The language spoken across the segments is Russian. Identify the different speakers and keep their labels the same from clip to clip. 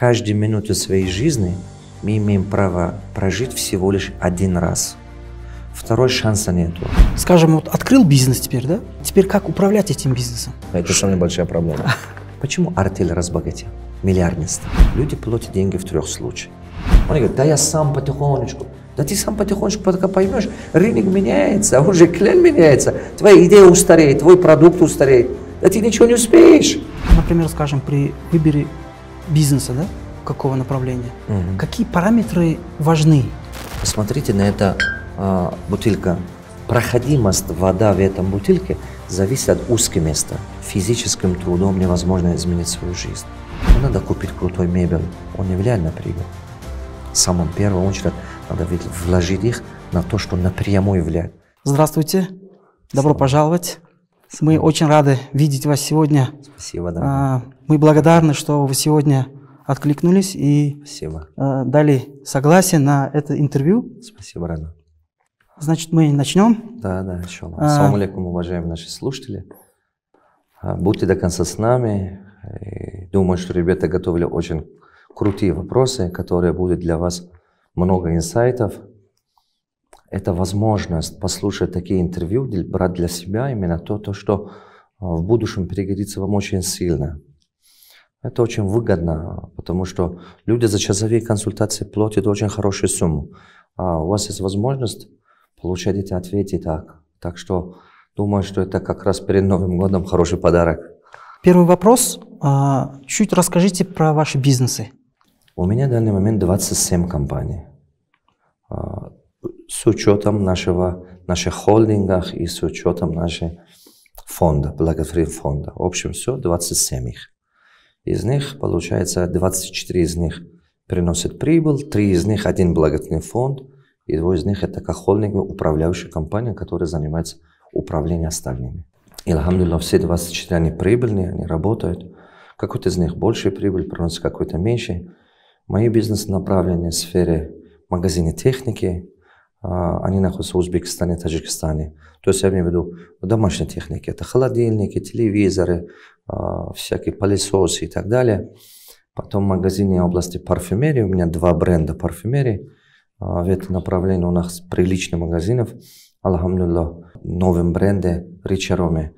Speaker 1: Каждую минуту своей жизни мы имеем право прожить всего лишь один раз. Второй шанса нету.
Speaker 2: Скажем, вот открыл бизнес теперь, да? Теперь как управлять
Speaker 1: этим бизнесом? А это самая большая проблема. Почему артель разбогател? Миллиарднист. Люди платят деньги в трех случаях. Он говорит, да я сам потихонечку. Да ты сам потихонечку пока поймешь, рынок меняется, а уже клиент меняется, твоя идея устареет, твой продукт устареет. Да ты ничего не успеешь.
Speaker 2: Например, скажем, при выборе бизнеса, да, какого направления, угу. какие параметры важны?
Speaker 1: Посмотрите на это э, бутылка. Проходимость вода в этом бутылке зависит от узкого места. Физическим трудом невозможно изменить свою жизнь. надо купить крутой мебель, он не влияет на прибыль. В самом первую очередь надо вложить их на то, что напрямую влияет.
Speaker 2: Здравствуйте, добро пожаловать. Мы очень рады видеть вас сегодня. Спасибо, да. Мы благодарны, что вы сегодня откликнулись и Спасибо. А, дали согласие на это интервью.
Speaker 1: Спасибо, Рана.
Speaker 2: Значит, мы начнем.
Speaker 1: Да, да, начнем. Ассаламу алейкум, уважаемые наши слушатели. А, будьте до конца с нами. думаю, что ребята готовили очень крутые вопросы, которые будут для вас много инсайтов это возможность послушать такие интервью, брать для себя именно то, то что а, в будущем пригодится вам очень сильно. Это очень выгодно, потому что люди за часовые консультации платят очень хорошую сумму. А у вас есть возможность получать эти ответы так. Так что думаю, что это как раз перед Новым годом хороший подарок. Первый вопрос. А, чуть расскажите про ваши бизнесы. У меня в данный момент 27 компаний с учетом нашего, наших холдингах и с учетом нашего фонда, благотворительного фонда. В общем, все 27 их. Из них, получается, 24 из них приносят прибыль, 3 из них один благотворительный фонд, и двое из них это как холдинговая управляющая компания, которая занимается управлением остальными. И, алхамдулилла, все 24 они прибыльные, они работают. Какой-то из них больше прибыль приносит, какой-то меньше. Мои бизнес-направления в сфере магазина техники – а, они находятся в Узбекистане, Таджикистане. То есть я имею в виду домашняя техника, Это холодильники, телевизоры, а, всякие пылесосы и так далее. Потом в магазине области парфюмерии. У меня два бренда парфюмерии. А, в этом направлении у нас прилично магазинов. Алхамдулла, новым бренде Ричароме.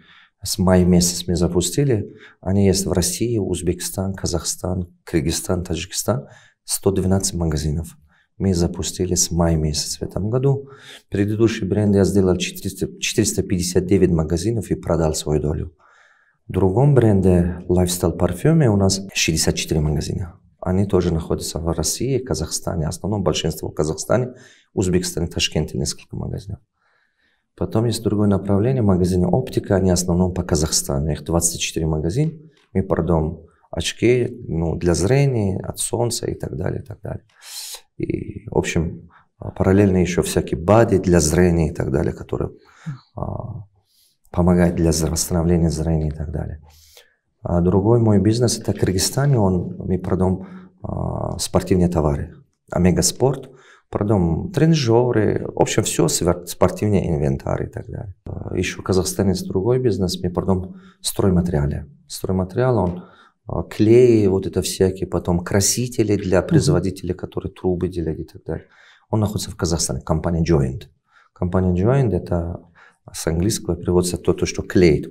Speaker 1: С мая месяца мы запустили. Они есть в России, Узбекистан, Казахстан, Кыргызстан, Таджикистан. 112 магазинов мы запустили с мая месяца в этом году. Предыдущий бренд я сделал 400, 459 магазинов и продал свою долю. В другом бренде Lifestyle Parfюме у нас 64 магазина. Они тоже находятся в России, Казахстане, основном большинство в Казахстане, Узбекистане, Ташкенте несколько магазинов. Потом есть другое направление, магазины оптика, они в основном по Казахстану, их 24 магазина. Мы продаем очки ну, для зрения, от солнца и так далее, и так далее. И, в общем, а, параллельно еще всякие бади для зрения и так далее, которые а, помогают для восстановления зрения и так далее. А другой мой бизнес, это в Кыргызстане, он, мы продаем а, спортивные товары. Омега Спорт, продаем тренажеры, в общем, все спортивные инвентарь и так далее. Еще в Казахстане другой бизнес, мы продаем стройматериалы. Стройматериал, он а, клеи, вот это всякие, потом красители для производителей, которые трубы делят и так далее. Он находится в Казахстане, компания Joint. Компания Joint – это с английского переводится то, то что клеит,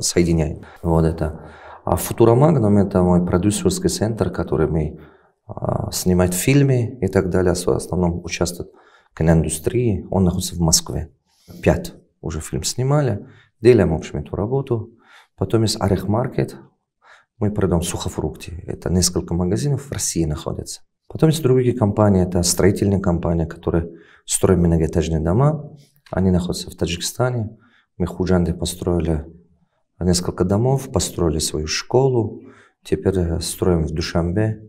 Speaker 1: соединяет. Вот это. А Футурамагнум – это мой продюсерский центр, который мы а, снимает фильмы и так далее, а в основном участвует в киноиндустрии. Он находится в Москве. Пять уже фильм снимали, делаем, в общем, эту работу. Потом есть Орех Маркет, мы продаем сухофрукты. Это несколько магазинов в России находятся. Потом есть другие компании. Это строительные компании, которые строят многоэтажные дома. Они находятся в Таджикистане. Мы в Худжанде построили несколько домов, построили свою школу. Теперь э, строим в Душамбе.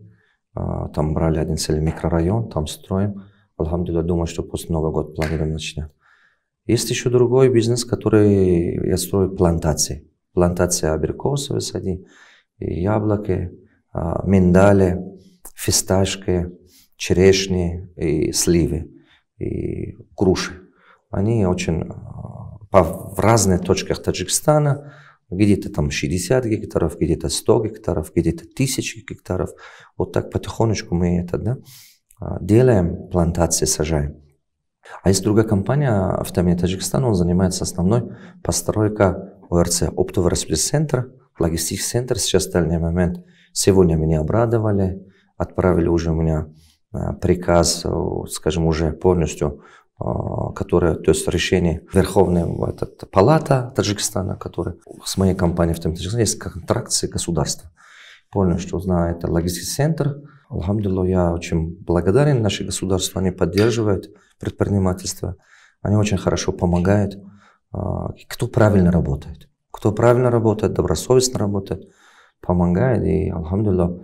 Speaker 1: А, там брали один целый микрорайон, там строим. Алхамдулилла, думаю, что после Нового года планируем начинать. Есть еще другой бизнес, который я строю плантации. Плантация абрикосовой сади, яблоки, а, миндали, фисташки, черешни и сливы, и груши. Они очень а, по, в разных точках Таджикистана, где-то там 60 гектаров, где-то 100 гектаров, где-то 1000 гектаров. Вот так потихонечку мы это да, а, делаем, плантации сажаем. А есть другая компания в Таджикистана, он занимается основной постройка ОРЦ, оптовый распределительный центра логистический центр. Сейчас в момент, сегодня меня обрадовали, отправили уже у меня э, приказ, э, скажем, уже полностью, э, которое, то есть решение Верховной этот, палата Таджикистана, который с моей компанией в Таджикистане есть контракт с государством. Понял, что знаю, это логистический центр. Алхамдулилла, я очень благодарен наше государство, они поддерживают предпринимательство, они очень хорошо помогают, кто правильно работает. Кто правильно работает, добросовестно работает, помогает. И, алхамдулилла,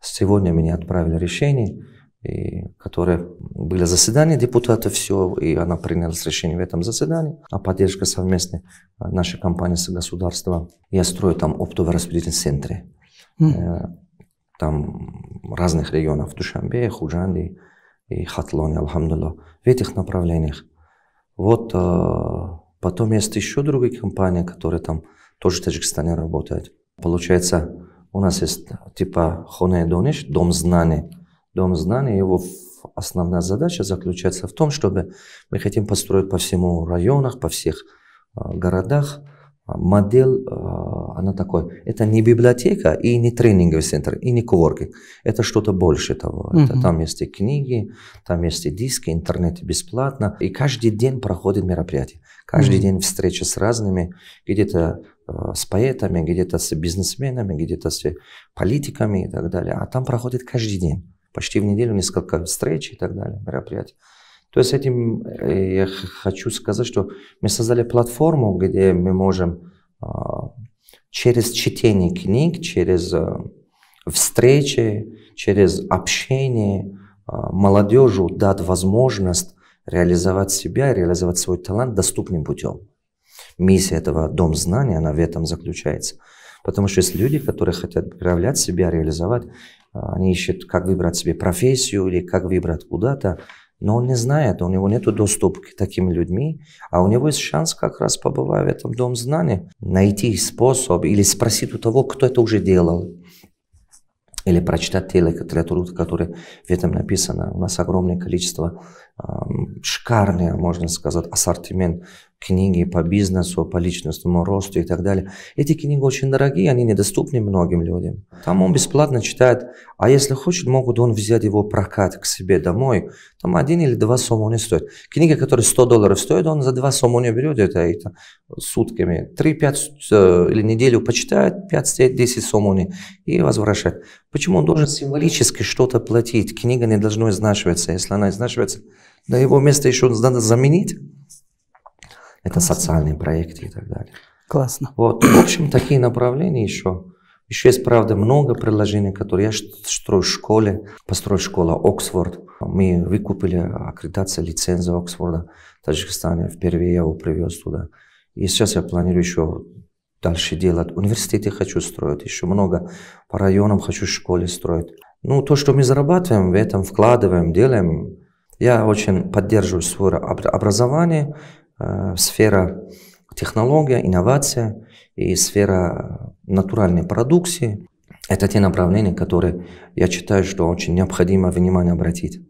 Speaker 1: сегодня меня отправили решение, и, которые были заседания депутатов, все, и она приняла решение в этом заседании. А поддержка совместной э, нашей компании с государством. Я строю там оптовый распределительный центр. Mm. Там разных регионов, Душанбе, Худжанди и Хатлоне, алхамдулилла, в этих направлениях. Вот э, Потом есть еще другие компании, которые там тоже в Таджикистане работают. Получается, у нас есть типа Хоне Дониш, Дом знаний. Дом знаний, его основная задача заключается в том, чтобы мы хотим построить по всему районах, по всех а, городах а, модель, а, она такой, это не библиотека и не тренинговый центр, и не коворкинг. Это что-то больше того. Uh -huh. Это, там есть и книги, там есть и диски, интернет бесплатно. И каждый день проходит мероприятие. Каждый Uh -huh. день встреча с разными, где-то а, с поэтами, где-то с бизнесменами, где-то с политиками и так далее. А там проходит каждый день. Почти в неделю несколько встреч и так далее, мероприятий. То есть этим э, я хочу сказать, что мы создали платформу, где мы можем а, через чтение книг, через э, встречи, через общение а, молодежи дать возможность реализовать себя, реализовать свой талант доступным путем. Миссия этого Дом знаний, она в этом заключается. Потому что есть люди, которые хотят проявлять себя, реализовать, а, они ищут, как выбрать себе профессию или как выбрать куда-то но он не знает, у него нет доступа к таким людям, а у него есть шанс, как раз побывать в этом дом знаний, найти способ или спросить у того, кто это уже делал, или прочитать те литературу, которые в этом написано. У нас огромное количество, э, эм, шикарное, можно сказать, ассортимент книги по бизнесу, по личностному росту и так далее. Эти книги очень дорогие, они недоступны многим людям. Там он бесплатно читает, а если хочет, могут он взять его прокат к себе домой. Там один или два сома не стоит. Книга, которая 100 долларов стоит, он за два сома берет это, и это сутками. 3-5 э, или неделю почитает, 5-10 сомони и возвращает. Почему он должен символически что-то платить? Книга не должна изнашиваться. Если она изнашивается, на его место еще надо заменить. Это Классно. социальные проекты и так далее. Классно. Вот, в общем, такие направления еще. Еще есть, правда, много предложений, которые я строю в школе. Построил школа Оксфорд. Мы выкупили аккредитацию, лицензию Оксфорда в Таджикистане. Впервые я его привез туда. И сейчас я планирую еще дальше делать. Университеты хочу строить, еще много. По районам хочу школе строить. Ну, то, что мы зарабатываем, в этом вкладываем, делаем. Я очень поддерживаю свое образование, Э, сфера технология, инновация и сфера натуральной продукции. Это те направления, которые я считаю, что очень необходимо внимание обратить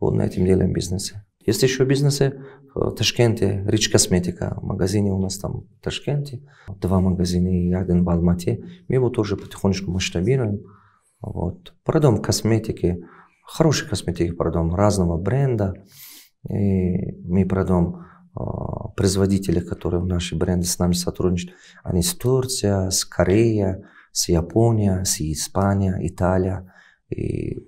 Speaker 1: вот на этом деле бизнесе. Есть еще бизнесы в Ташкенте, Рич Косметика, Магазине у нас там в Ташкенте, два магазина и один в Алмате. Мы его тоже потихонечку масштабируем. Вот. Продаем косметики, хорошие косметики продаем разного бренда. И мы продаем а, производители, которые в наши бренды с нами сотрудничают, они с Турции, с Корея, с Япония, с Испания, Италия. И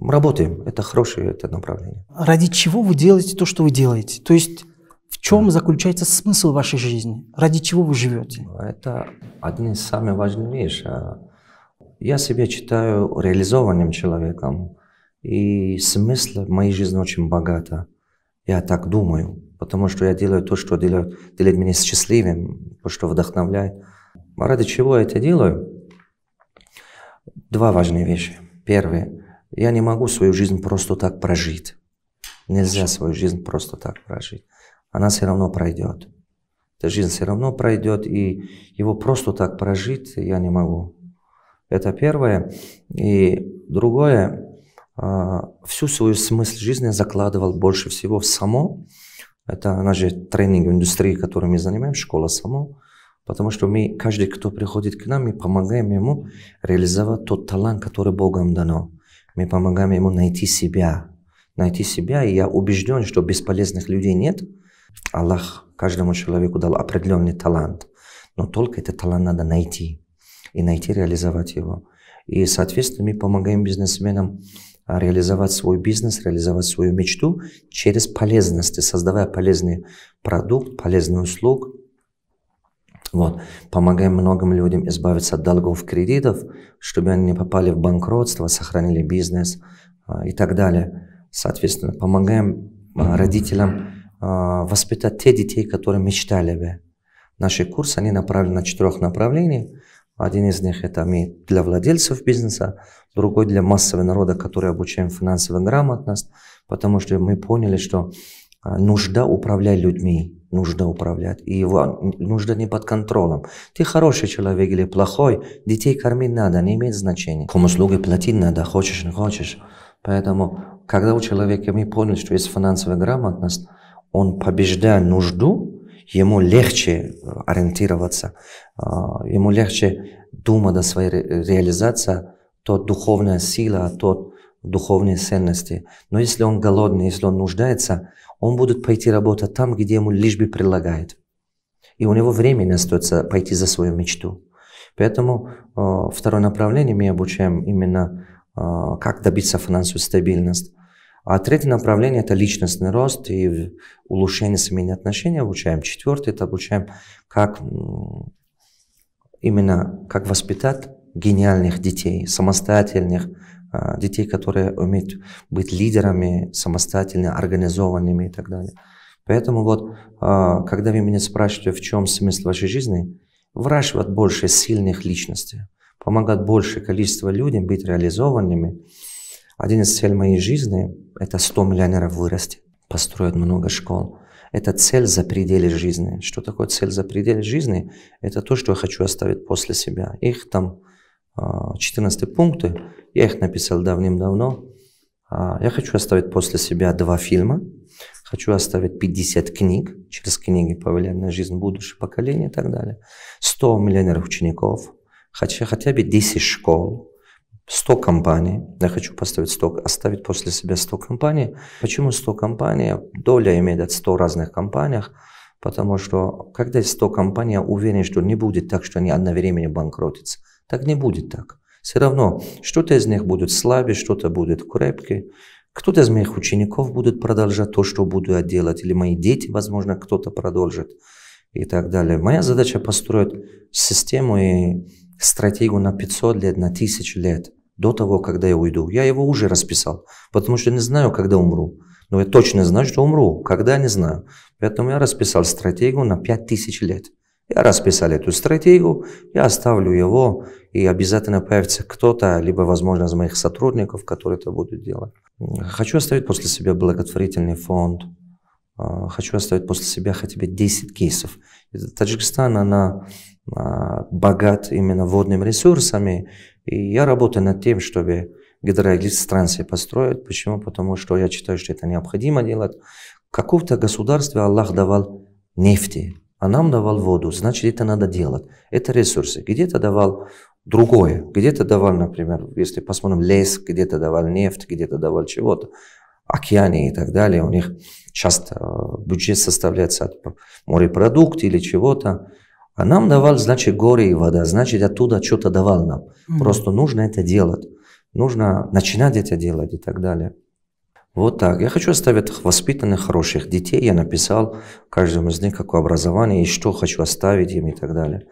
Speaker 1: работаем. Это хорошее это направление.
Speaker 2: Ради чего вы делаете то, что вы делаете? То есть в чем заключается смысл вашей жизни? Ради чего вы живете? Ну,
Speaker 1: это один из самых важных вещей. Я себя считаю реализованным человеком. И смысл моей жизни очень богата. Я так думаю потому что я делаю то, что делаю, делает меня счастливым, то, что вдохновляет. А ради чего я это делаю? Два важные вещи. Первое. Я не могу свою жизнь просто так прожить. Нельзя свою жизнь просто так прожить. Она все равно пройдет. Эта жизнь все равно пройдет, и его просто так прожить я не могу. Это первое. И другое, а, всю свою смысл жизни я закладывал больше всего в само это она тренинг индустрии, которой мы занимаемся, школа сама, Потому что мы, каждый, кто приходит к нам, мы помогаем ему реализовать тот талант, который Богом дано. Мы помогаем ему найти себя. Найти себя, и я убежден, что бесполезных людей нет. Аллах каждому человеку дал определенный талант. Но только этот талант надо найти. И найти, реализовать его. И, соответственно, мы помогаем бизнесменам а, реализовать свой бизнес, реализовать свою мечту через полезности, создавая полезный продукт, полезный услуг. Вот. Помогаем многим людям избавиться от долгов, кредитов, чтобы они не попали в банкротство, сохранили бизнес а, и так далее. Соответственно, помогаем а, родителям воспитать те детей, которые мечтали бы. Наши курсы, они направлены на четырех направлениях. Один из них это мы для владельцев бизнеса, другой для массового народа, который обучаем финансовую грамотность, потому что мы поняли, что а, нужда управлять людьми, нужда управлять. И его нужда не под контролем. Ты хороший человек или плохой, детей кормить надо, не имеет значения. Кому услуги платить надо, хочешь, не хочешь. Поэтому, когда у человека мы поняли, что есть финансовая грамотность, он побеждает нужду, ему легче э, ориентироваться, э, ему легче думать о своей реализации, то духовная сила, то духовные ценности. Но если он голодный, если он нуждается, он будет пойти работать там, где ему лишь бы предлагает. И у него времени остается пойти за свою мечту. Поэтому э, второе направление мы обучаем именно как добиться финансовой стабильности. А третье направление – это личностный рост и улучшение семейных отношений обучаем. Четвертое – это обучаем, как именно как воспитать гениальных детей, самостоятельных а, детей, которые умеют быть лидерами, самостоятельно организованными и так далее. Поэтому вот, а, когда вы меня спрашиваете, в чем смысл вашей жизни, выращивать больше сильных личностей, помогать большее количество людям быть реализованными – один из целей моей жизни – это 100 миллионеров вырасти, построить много школ. Это цель за пределы жизни. Что такое цель за пределы жизни? Это то, что я хочу оставить после себя. Их там 14 а, пункты, я их написал давным-давно. А, я хочу оставить после себя два фильма, хочу оставить 50 книг, через книги повлиять на жизнь будущего поколения и так далее. 100 миллионеров учеников, хотя, хотя бы 10 школ, 100 компаний, я хочу поставить 100, оставить после себя 100 компаний. Почему 100 компаний? Доля имеет от 100 разных компаниях, потому что когда есть 100 компаний, я уверен, что не будет так, что они одновременно банкротятся. Так не будет так. Все равно что-то из них будет слабее, что-то будет крепкое. Кто-то из моих учеников будет продолжать то, что буду я делать, или мои дети, возможно, кто-то продолжит и так далее. Моя задача построить систему и стратегию на 500 лет, на 1000 лет, до того, когда я уйду. Я его уже расписал, потому что не знаю, когда умру. Но я точно знаю, что умру, когда не знаю. Поэтому я расписал стратегию на 5000 лет. Я расписал эту стратегию, я оставлю его, и обязательно появится кто-то, либо, возможно, из моих сотрудников, которые это будут делать. Хочу оставить после себя благотворительный фонд, а, хочу оставить после себя хотя бы 10 кейсов. Таджикистан, она а, богат именно водными ресурсами. И я работаю над тем, чтобы гидроэлектростанции построить. Почему? Потому что я считаю, что это необходимо делать. Какого-то государства Аллах давал нефти, а нам давал воду, значит, это надо делать. Это ресурсы. Где-то давал другое, где-то давал, например, если посмотрим лес, где-то давал нефть, где-то давал чего-то, океане и так далее. У них часто э, бюджет составляется от морепродуктов или чего-то, а нам давал, значит, горе и вода, значит, оттуда что-то давал нам.
Speaker 3: Mm-hmm. Просто
Speaker 1: нужно это делать, нужно начинать это делать и так далее. Вот так. Я хочу оставить воспитанных, хороших детей. Я написал каждому из них, какое образование и что хочу оставить им и так далее.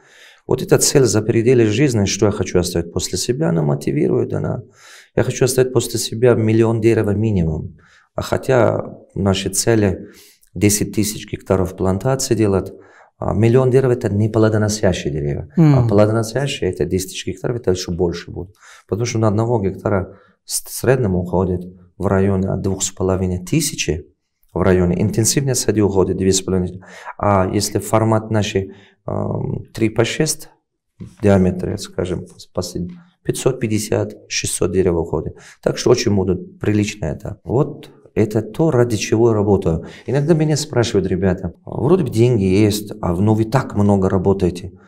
Speaker 1: Вот эта цель за пределы жизни, что я хочу оставить после себя, она мотивирует, она... Я хочу оставить после себя миллион дерева минимум. А хотя наши цели 10 тысяч гектаров плантации делать, а миллион деревьев это не плодоносящие деревья. Mm. А плодоносящие это 10 тысяч гектаров, это еще больше будет. Потому что на одного гектара среднем уходит в районе от 2,5 тысячи в районе. Интенсивность сади уходит 2,5. А если формат нашей 3 по 6 диаметра, скажем, 550-600 деревьев уходит. Так что очень будут прилично это. Вот это то, ради чего я работаю. Иногда меня спрашивают ребята, вроде бы деньги есть, а ну вы так много работаете.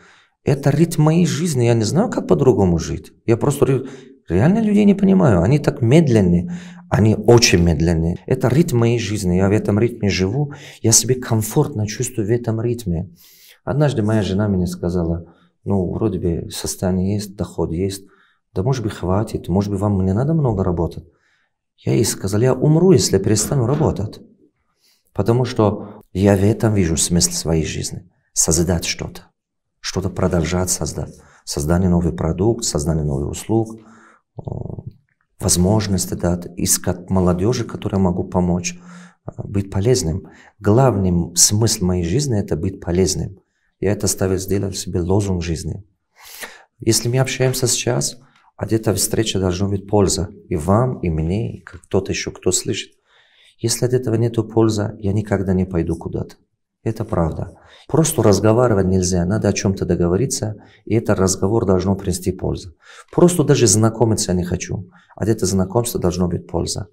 Speaker 1: Это ритм моей жизни, я не знаю, как по-другому жить. Я просто реально людей не понимаю. Они так медленные, они очень медленные. Это ритм моей жизни, я в этом ритме живу, я себе комфортно чувствую в этом ритме. Однажды моя жена мне сказала, ну, вроде бы состояние есть, доход есть, да может быть хватит, может быть вам не надо много работать. Я ей сказал, я умру, если перестану работать. Потому что я в этом вижу смысл своей жизни. Создать что-то. Что-то продолжать создать. Создание новых продуктов, создание новых услуг, э, возможности дать, искать молодежи, которой я могу помочь, э, быть полезным. Главным смысл моей жизни – это быть полезным. Я это ставил, сделал себе лозунг жизни. Если мы общаемся сейчас – от а этой встречи должна быть польза. И вам, и мне, и кто-то еще, кто слышит. Если от этого нету пользы, я никогда не пойду куда-то. Это правда. Просто разговаривать нельзя, надо о чем-то договориться, и этот разговор должно принести пользу. Просто даже знакомиться я не хочу. От а этого знакомства должно быть польза.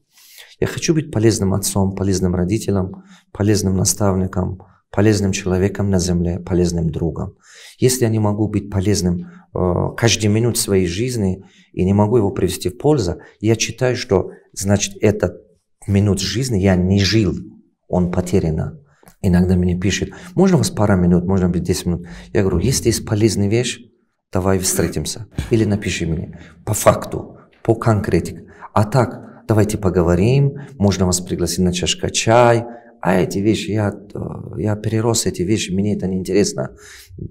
Speaker 1: Я хочу быть полезным отцом, полезным родителем, полезным наставником, полезным человеком на земле, полезным другом. Если я не могу быть полезным Э, каждую минуту своей жизни и не могу его привести в пользу, я считаю, что, значит, этот минут жизни я не жил, он потерян. Иногда мне пишет, можно вас пару минут, можно быть 10 минут. Я говорю, если есть полезная вещь, давай встретимся. Или напиши мне по факту, по конкретике. А так, давайте поговорим, можно вас пригласить на чашка чай, а эти вещи, я, э, я перерос эти вещи, мне это неинтересно,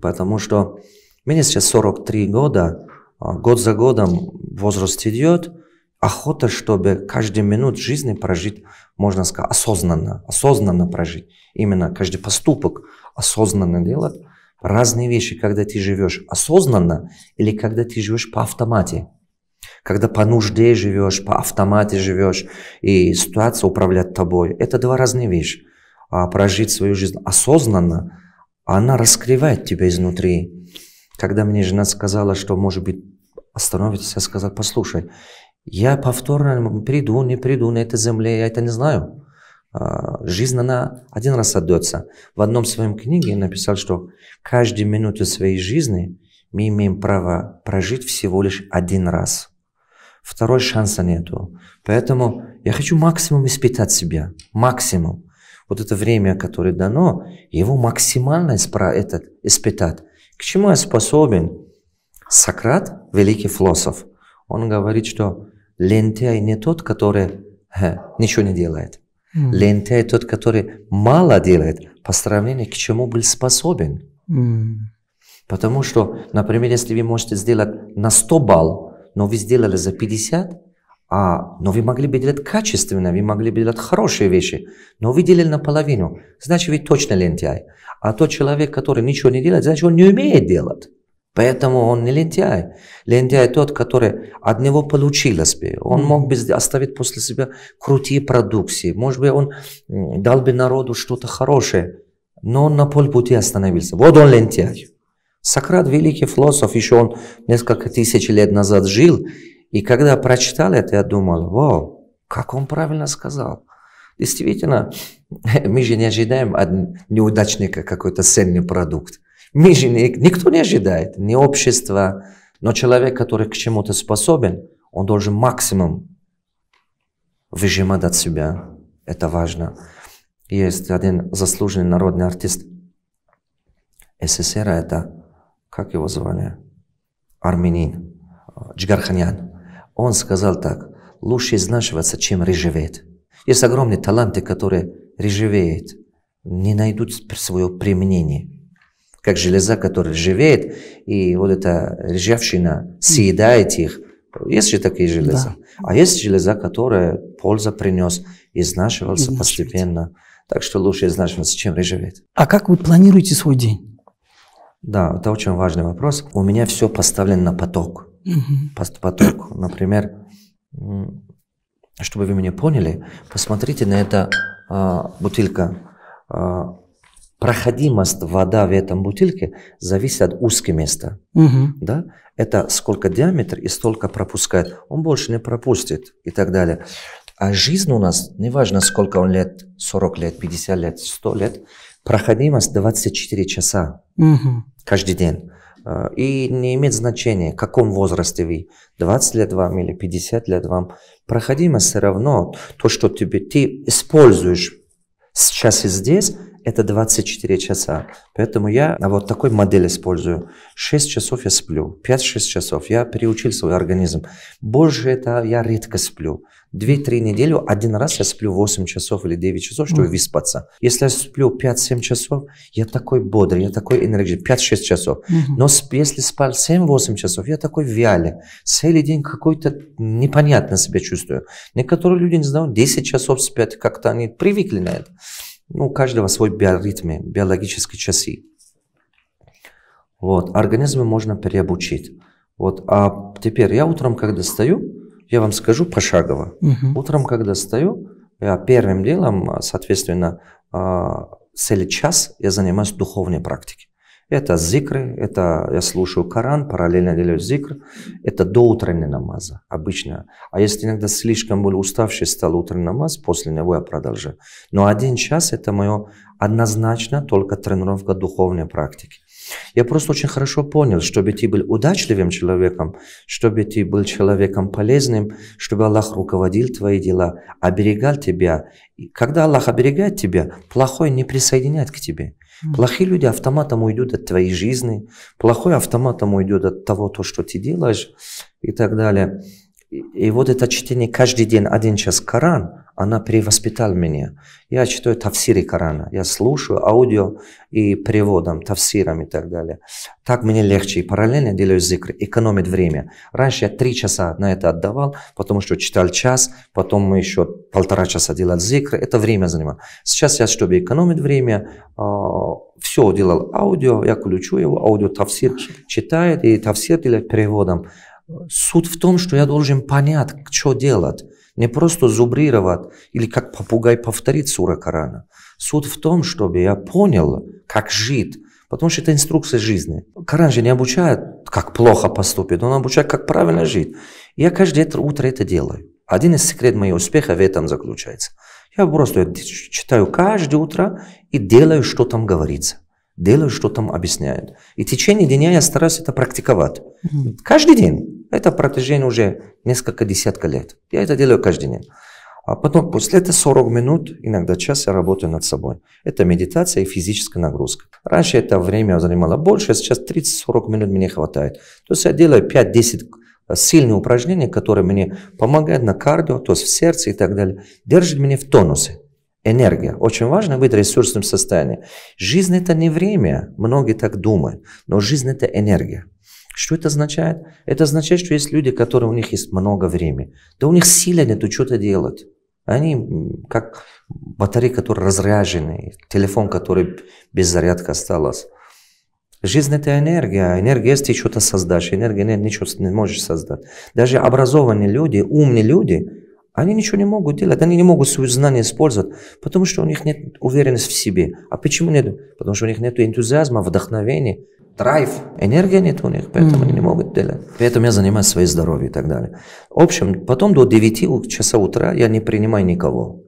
Speaker 1: потому что мне сейчас 43 года, а, год за годом возраст идет, охота, чтобы каждый минут жизни прожить, можно сказать, осознанно, осознанно прожить. Именно каждый поступок осознанно делать. Разные вещи, когда ты живешь осознанно или когда ты живешь по автомате. Когда по нужде живешь, по автомате живешь, и ситуация управляет тобой. Это два разные вещи. А прожить свою жизнь осознанно, она раскрывает тебя изнутри когда мне жена сказала, что, может быть, остановитесь, я сказал, послушай, я повторно приду, не приду на этой земле, я это не знаю. А, жизнь, она один раз отдается. В одном своем книге я написал, что каждую минуту своей жизни мы имеем право прожить всего лишь один раз. Второй шанса нету. Поэтому я хочу максимум испытать себя. Максимум. Вот это время, которое дано, его максимально испра- этот, испытать. К чему я способен? Сократ, великий философ, он говорит, что лентяй не тот, который ха, ничего не делает.
Speaker 3: Mm. Лентяй
Speaker 1: тот, который мало делает по сравнению к чему был способен. Mm. Потому что, например, если вы можете сделать на 100 балл, но вы сделали за 50, а, но вы могли бы делать качественно, вы могли бы делать хорошие вещи, но вы делали наполовину, значит, вы точно лентяй. А тот человек, который ничего не делает, значит, он не умеет делать. Поэтому он не лентяй. Лентяй тот, который от него получилось бы. Он мог бы оставить после себя крутые продукции. Может быть, он дал бы народу что-то хорошее. Но он на полпути остановился. Вот он лентяй. Сократ, великий философ, еще он несколько тысяч лет назад жил. И когда прочитал это, я думал, вау, как он правильно сказал. Действительно, мы же не ожидаем от неудачника какой-то цельный продукт. Мы же не, никто не ожидает, не общество, но человек, который к чему-то способен, он должен максимум выжимать от себя. Это важно. Есть один заслуженный народный артист СССР, это, как его звали, армянин, Джигарханян. Он сказал так, лучше изнашиваться, чем режеветь. Есть огромные таланты, которые режевеют, не найдут свое применение, Как железа, которая ржавеет, и вот эта ржавчина съедает их. Есть же такие железа. Да. А есть железа, которая польза принес, изнашивался постепенно. Так что лучше изнашиваться, чем ржаветь.
Speaker 2: А как вы планируете свой день?
Speaker 1: Да, это очень важный вопрос. У меня все поставлено на поток. Угу. Поток, например, чтобы вы меня поняли, посмотрите на это э, бутылка. Э, проходимость вода в этом бутылке зависит от узкого места. Угу. Да? Это сколько диаметр и столько пропускает. Он больше не пропустит и так далее. А жизнь у нас, неважно сколько он лет, 40 лет, 50 лет, 100 лет, проходимость 24 часа угу. каждый день. А, и не имеет значения, в каком возрасте вы, 20 лет вам или 50 лет вам, проходимо все равно то, что тебе, ты используешь сейчас и здесь, это 24 часа. Поэтому я а вот такой модель использую. 6 часов я сплю, 5-6 часов. Я приучил свой организм. Больше это я редко сплю. 2-3 недели один раз я сплю 8 часов или 9 часов, чтобы mm. выспаться. Если я сплю 5-7 часов, я такой бодрый, я такой энергичный, 5-6 часов. Mm-hmm. Но если спал 7-8 часов, я такой вялый. Целый день какой-то непонятно себя чувствую. Некоторые люди, не знаю, 10 часов спят, как-то они привыкли на это. Ну, у каждого свой биоритм, биологические часы. Вот, организмы можно переобучить. Вот, а теперь я утром, когда стою, я вам скажу пошагово. Угу. Утром, когда стою, я первым делом, а, соответственно, а, целый час я занимаюсь духовной практикой. Это зикры, это я слушаю Коран, параллельно делаю зикр. Это до утренней намаза обычно. А если иногда слишком был уставший стал утренний намаз, после него я продолжаю. Но один час это мое однозначно только тренировка духовной практики. Я просто очень хорошо понял, чтобы ты был удачливым человеком, чтобы ты был человеком полезным, чтобы Аллах руководил твои дела, оберегал тебя. И когда Аллах оберегает тебя, плохой не присоединяет к тебе. Плохие люди автоматом уйдут от твоей жизни, плохой автоматом уйдет от того, то, что ты делаешь и так далее. И, вот это чтение каждый день, один час Коран, она превоспитала меня. Я читаю тавсиры Корана, я слушаю аудио и переводом, тавсирами и так далее. Так мне легче. И параллельно делаю зикры, экономит время. Раньше я три часа на это отдавал, потому что читал час, потом мы еще полтора часа делали зикры. Это время занимал. Сейчас я, чтобы экономить время, а, все делал аудио, я включу его, аудио тавсир читает и тавсир делает переводом. Суть в том, что я должен понять, что делать. Не просто зубрировать или как попугай повторить сура Корана. Суть в том, чтобы я понял, как жить. Потому что это инструкция жизни. Коран же не обучает, как плохо поступить, он обучает, как правильно жить. Я каждое утро это делаю. Один из секретов моего успеха в этом заключается. Я просто читаю каждое утро и делаю, что там говорится делаю, что там объясняют. И в течение дня я стараюсь это практиковать. Каждый день. Это протяжение уже несколько десятка лет. Я это делаю каждый день. А потом, после этого 40 минут, иногда час я работаю над собой. Это медитация и физическая нагрузка. Раньше это время занимало больше, а сейчас 30-40 минут мне хватает. То есть я делаю 5-10 сильные упражнения, которые мне помогают на кардио, то есть в сердце и так далее, держит меня в тонусе. Энергия. Очень важно быть в ресурсном состоянии. Жизнь – это не время, многие так думают, но жизнь – это энергия. Что это означает? Это означает, что есть люди, которые у них есть много времени. Да у них силы нету что-то делать. Они как батареи, которые разряжены, телефон, который без зарядки осталось. Жизнь – это энергия. Энергия есть, ты что-то создашь. Энергия нет, ничего не можешь создать. Даже образованные люди, умные люди, они ничего не могут делать. Они не могут свои знания использовать, потому что у них нет уверенности в себе. А почему нет? Потому что у них нет энтузиазма, вдохновения – драйв, энергия нет у них, поэтому mm-hmm. они не могут делать. Поэтому я занимаюсь своим здоровьем и так далее. В общем, потом до 9 часа утра я не принимаю никого.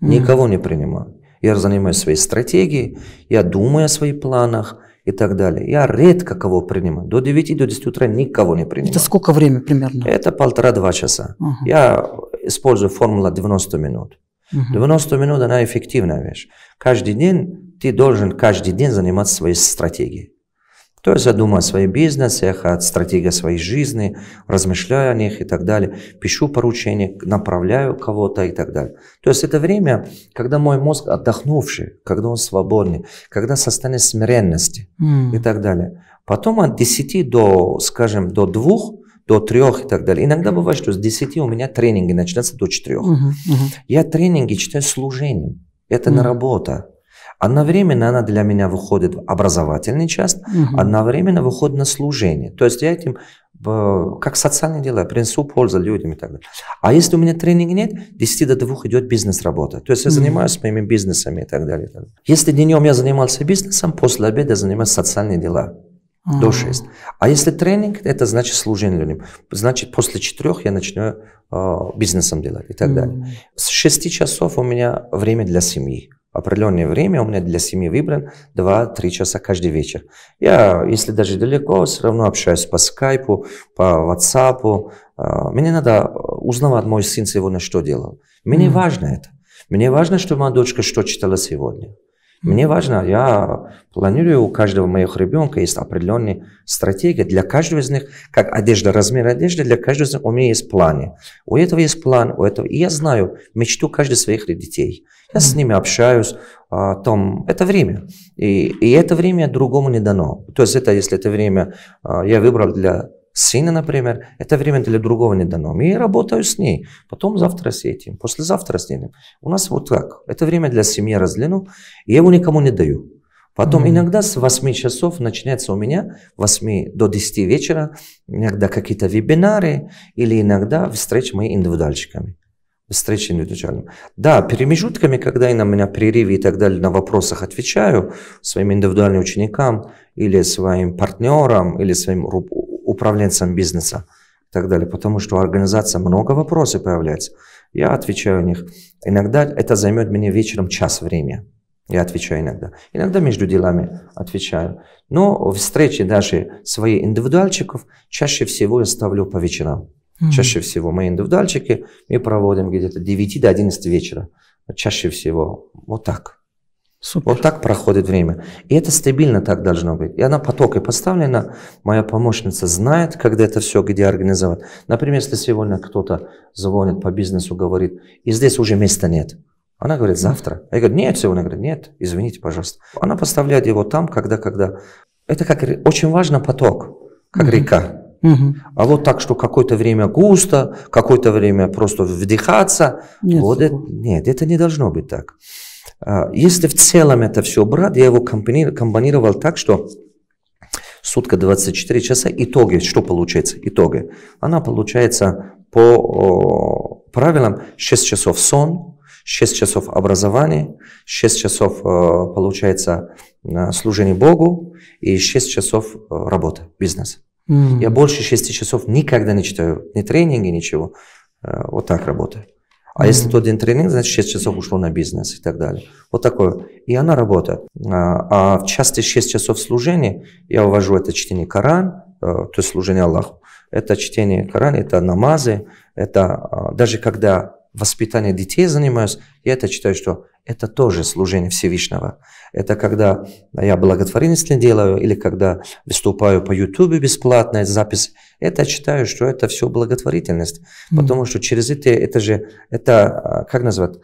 Speaker 1: Mm-hmm. Никого не принимаю. Я занимаюсь своей стратегией, я думаю о своих планах и так далее. Я редко кого принимаю. До 9 до 10 утра никого не принимаю. Это
Speaker 2: сколько времени примерно?
Speaker 1: Это полтора-два часа. Uh-huh. Я использую формулу 90 минут. Uh-huh. 90 минут она эффективная вещь. Каждый день ты должен каждый день заниматься своей стратегией. То есть я думаю о своем бизнесе, о стратегии своей жизни, размышляю о них и так далее, пишу поручения, направляю кого-то и так далее. То есть это время, когда мой мозг отдохнувший, когда он свободный, когда состояние смиренности mm. и так далее. Потом от 10 до, скажем, до 2 до трех и так далее. Иногда бывает, что с 10 у меня тренинги начинаются до 4. Uh-huh, uh-huh. Я тренинги читаю служением. Это uh-huh. на работа. Одновременно она для меня выходит в образовательный час, угу. одновременно выходит на служение. То есть я этим э, как социальные дела, принесу пользу людям и так далее. А если у меня тренинга нет, 10 до 2 идет бизнес-работа. То есть я занимаюсь моими бизнесами и так далее. И так далее. Если днем я занимался бизнесом, после обеда я занимаюсь социальные дела.
Speaker 3: а а До 6.
Speaker 1: А если тренинг, это значит служение людям. Значит, после 4 я начинаю э, бизнесом делать и так далее. С 6 часов у меня время для семьи определенное время, у меня для семьи выбран 2-3 часа каждый вечер. Я, если даже далеко, все равно общаюсь по скайпу, по WhatsApp. А, мне надо узнавать, мой сын сегодня что делал. Мне mm-hmm. важно это. Мне важно, что моя дочка что читала сегодня. Мне важно, я планирую у каждого моих ребенка есть определенные стратегии для каждого из них, как одежда, размер одежды, для каждого из них у меня есть планы. У этого есть план, у этого. И я знаю мечту каждого своих детей. Я с ними общаюсь, а, там, это время. И, и это время другому не дано. То есть это, если это время а, я выбрал для сына, например, это время для другого не дано. И я работаю с ней. Потом завтра с этим, послезавтра с ним. У нас вот так. Это время для семьи разделено, и я его никому не даю. Потом mm-hmm. иногда с 8 часов начинается у меня, 8 до 10 вечера, иногда какие-то вебинары или иногда встречи мои индивидуальщиками встречи изучаем. Да, перемежутками, когда я на меня прерыве и так далее на вопросах отвечаю своим индивидуальным ученикам или своим партнерам, или своим управленцам бизнеса и так далее, потому что у организации много вопросов появляется. Я отвечаю на них. Иногда это займет мне вечером час времени. Я отвечаю иногда. Иногда между делами отвечаю. Но встречи даже своих индивидуальчиков чаще всего я ставлю по вечерам. Чаще всего мы индивидуальчики, мы проводим где-то 9 до 11 вечера. Чаще всего вот так. Супер. Вот так проходит время. И это стабильно так должно быть. И она потокой поставлена. Моя помощница знает, когда это все, где организовать. Например, если сегодня кто-то звонит по бизнесу, говорит, и здесь уже места нет. Она говорит, завтра. Я говорю, нет, сегодня. Она говорит, нет, извините, пожалуйста. Она поставляет его там, когда, когда. Это как очень важно поток, как mm-hmm. река. Угу. А вот так, что какое-то время густо, какое-то время просто вдыхаться, нет, вот это, нет, это не должно быть так. А, если в целом это все брать, я его комбинировал так, что сутка 24 часа, итоги, что получается? Итоги. Она получается по правилам 6 часов сон, 6 часов образования, 6 часов, э, получается, э, служение Богу и 6 часов э, работы, бизнеса. Mm. Я больше 6 часов никогда не читаю, ни тренинги, ничего. Э, вот так работаю. А mm-hmm. если тот день тренинг, значит 6 часов ушло на бизнес и так далее. Вот такое. И она работает. А, а в части 6 часов служения я увожу это чтение Коран, э, то есть служение Аллаху. Это чтение Корана, это намазы, это а, даже когда Воспитание детей занимаюсь, я это считаю, что это тоже служение Всевышнего. Это когда я благотворительность делаю или когда выступаю по Ютубе бесплатная запись. Это считаю, что это все благотворительность. Mm. Потому что через это, это же, это, а, как называют,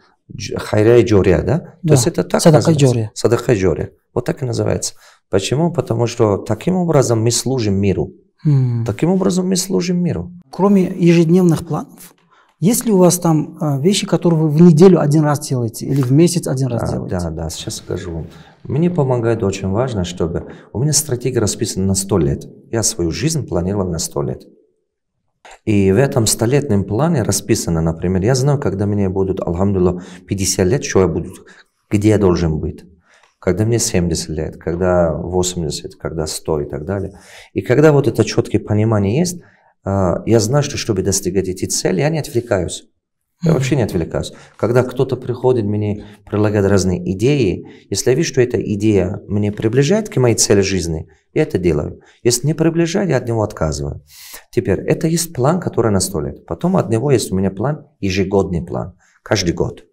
Speaker 1: хайря и джория, да? да? То есть это так Садаха джория. Садаха джория. Вот так и называется. Почему? Потому что таким образом мы служим миру. Mm. Таким образом мы служим миру.
Speaker 2: Кроме ежедневных планов, есть ли у вас там а, вещи, которые
Speaker 1: вы в неделю один раз делаете или в месяц один раз а, делаете? Да, да, сейчас скажу. Мне помогает очень важно, чтобы... У меня стратегия расписана на 100 лет. Я свою жизнь планировал на 100 лет. И в этом столетнем плане расписано, например, я знаю, когда мне будут, алхамдулилла, 50 лет, что я буду, где я должен быть. Когда мне 70 лет, когда 80, когда 100 и так далее. И когда вот это четкое понимание есть, а, я знаю, что чтобы достигать эти цели, я не отвлекаюсь. Я вообще не отвлекаюсь. Когда кто-то приходит, мне предлагает разные идеи, если я вижу, что эта идея мне приближает к моей цели жизни, я это делаю. Если не приближает, я от него отказываю. Теперь, это есть план, который на 100 лет. Потом от него есть у меня план, ежегодный план, каждый год.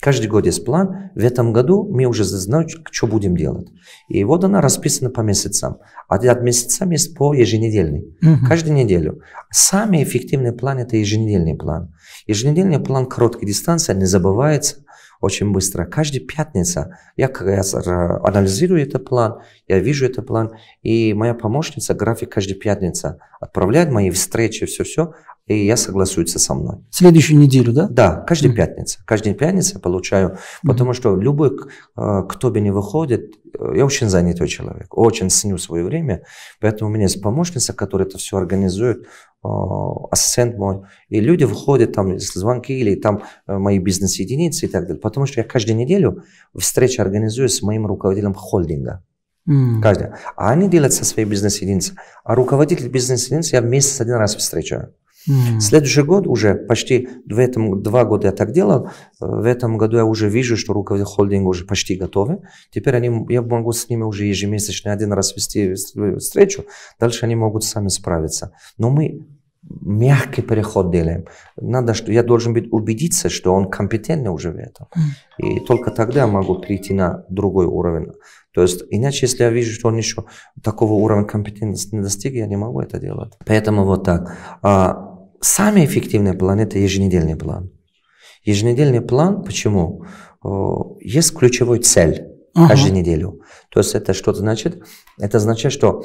Speaker 1: Каждый год есть план. В этом году мы уже знаем, что будем делать. И вот она расписана по месяцам. А от месяца есть по еженедельный. Угу. Каждую неделю. Самый эффективный план – это еженедельный план. Еженедельный план короткой дистанции не забывается очень быстро. Каждый пятница я, я анализирую этот план, я вижу этот план, и моя помощница график каждой пятницы отправляет мои встречи, все-все, и я согласуется со мной. Следующую неделю, да? Да, каждую mm-hmm. пятницу. Каждую пятницу я получаю, mm-hmm. потому что любой, э, кто бы не выходит, э, я очень занятой человек, очень ценю свое время, поэтому у меня есть помощница, которая это все организует, э, ассистент мой, и люди выходят, там звонки или там мои бизнес-единицы и так далее, потому что я каждую неделю встречи организую с моим руководителем холдинга. Mm. Каждый. А они делают со своей бизнес единицей. А руководитель бизнес-единицы я в месяц один раз встречаю. Mm. Следующий год уже, почти в этом, два года я так делал, в этом году я уже вижу, что руководители холдинга уже почти готовы. Теперь они, я могу с ними уже ежемесячно один раз вести встречу, дальше они могут сами справиться. Но мы мягкий переход делаем. Надо, что я должен быть убедиться, что он компетентный уже в этом. Mm. И только тогда я могу перейти на другой уровень. То есть, иначе, если я вижу, что он еще такого уровня компетентности не достиг, я не могу это делать. Поэтому вот так. А, самый эффективный план – это еженедельный план. Еженедельный план, почему? Э, есть ключевой цель ага. каждую неделю. То есть это что значит? Это означает, что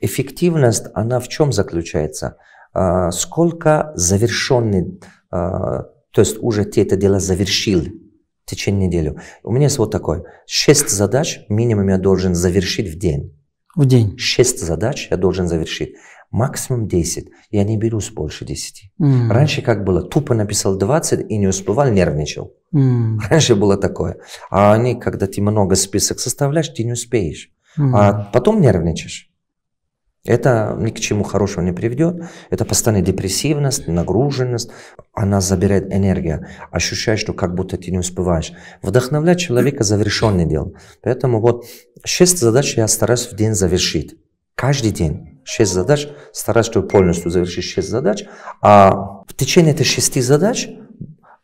Speaker 1: эффективность, она в чем заключается? Э, сколько завершенный, э, то есть уже ты это дело завершил в течение недели. У меня есть вот такой. Шесть задач минимум я должен завершить в день. В день. Шесть задач я должен завершить максимум 10. Я не берусь больше 10. Mm. Раньше как было, тупо написал 20 и не успевал, нервничал. Mm. Раньше было такое. А они, когда ты много список составляешь, ты не успеешь. Mm. А потом нервничаешь. Это ни к чему хорошему не приведет. Это постоянная депрессивность, нагруженность. Она забирает энергию. Ощущаешь, что как будто ты не успеваешь. Вдохновлять человека завершенный дел. Поэтому вот шесть задач я стараюсь в день завершить. Каждый день. 6 задач, стараюсь, чтобы полностью завершить 6 задач. А в течение этих 6 задач,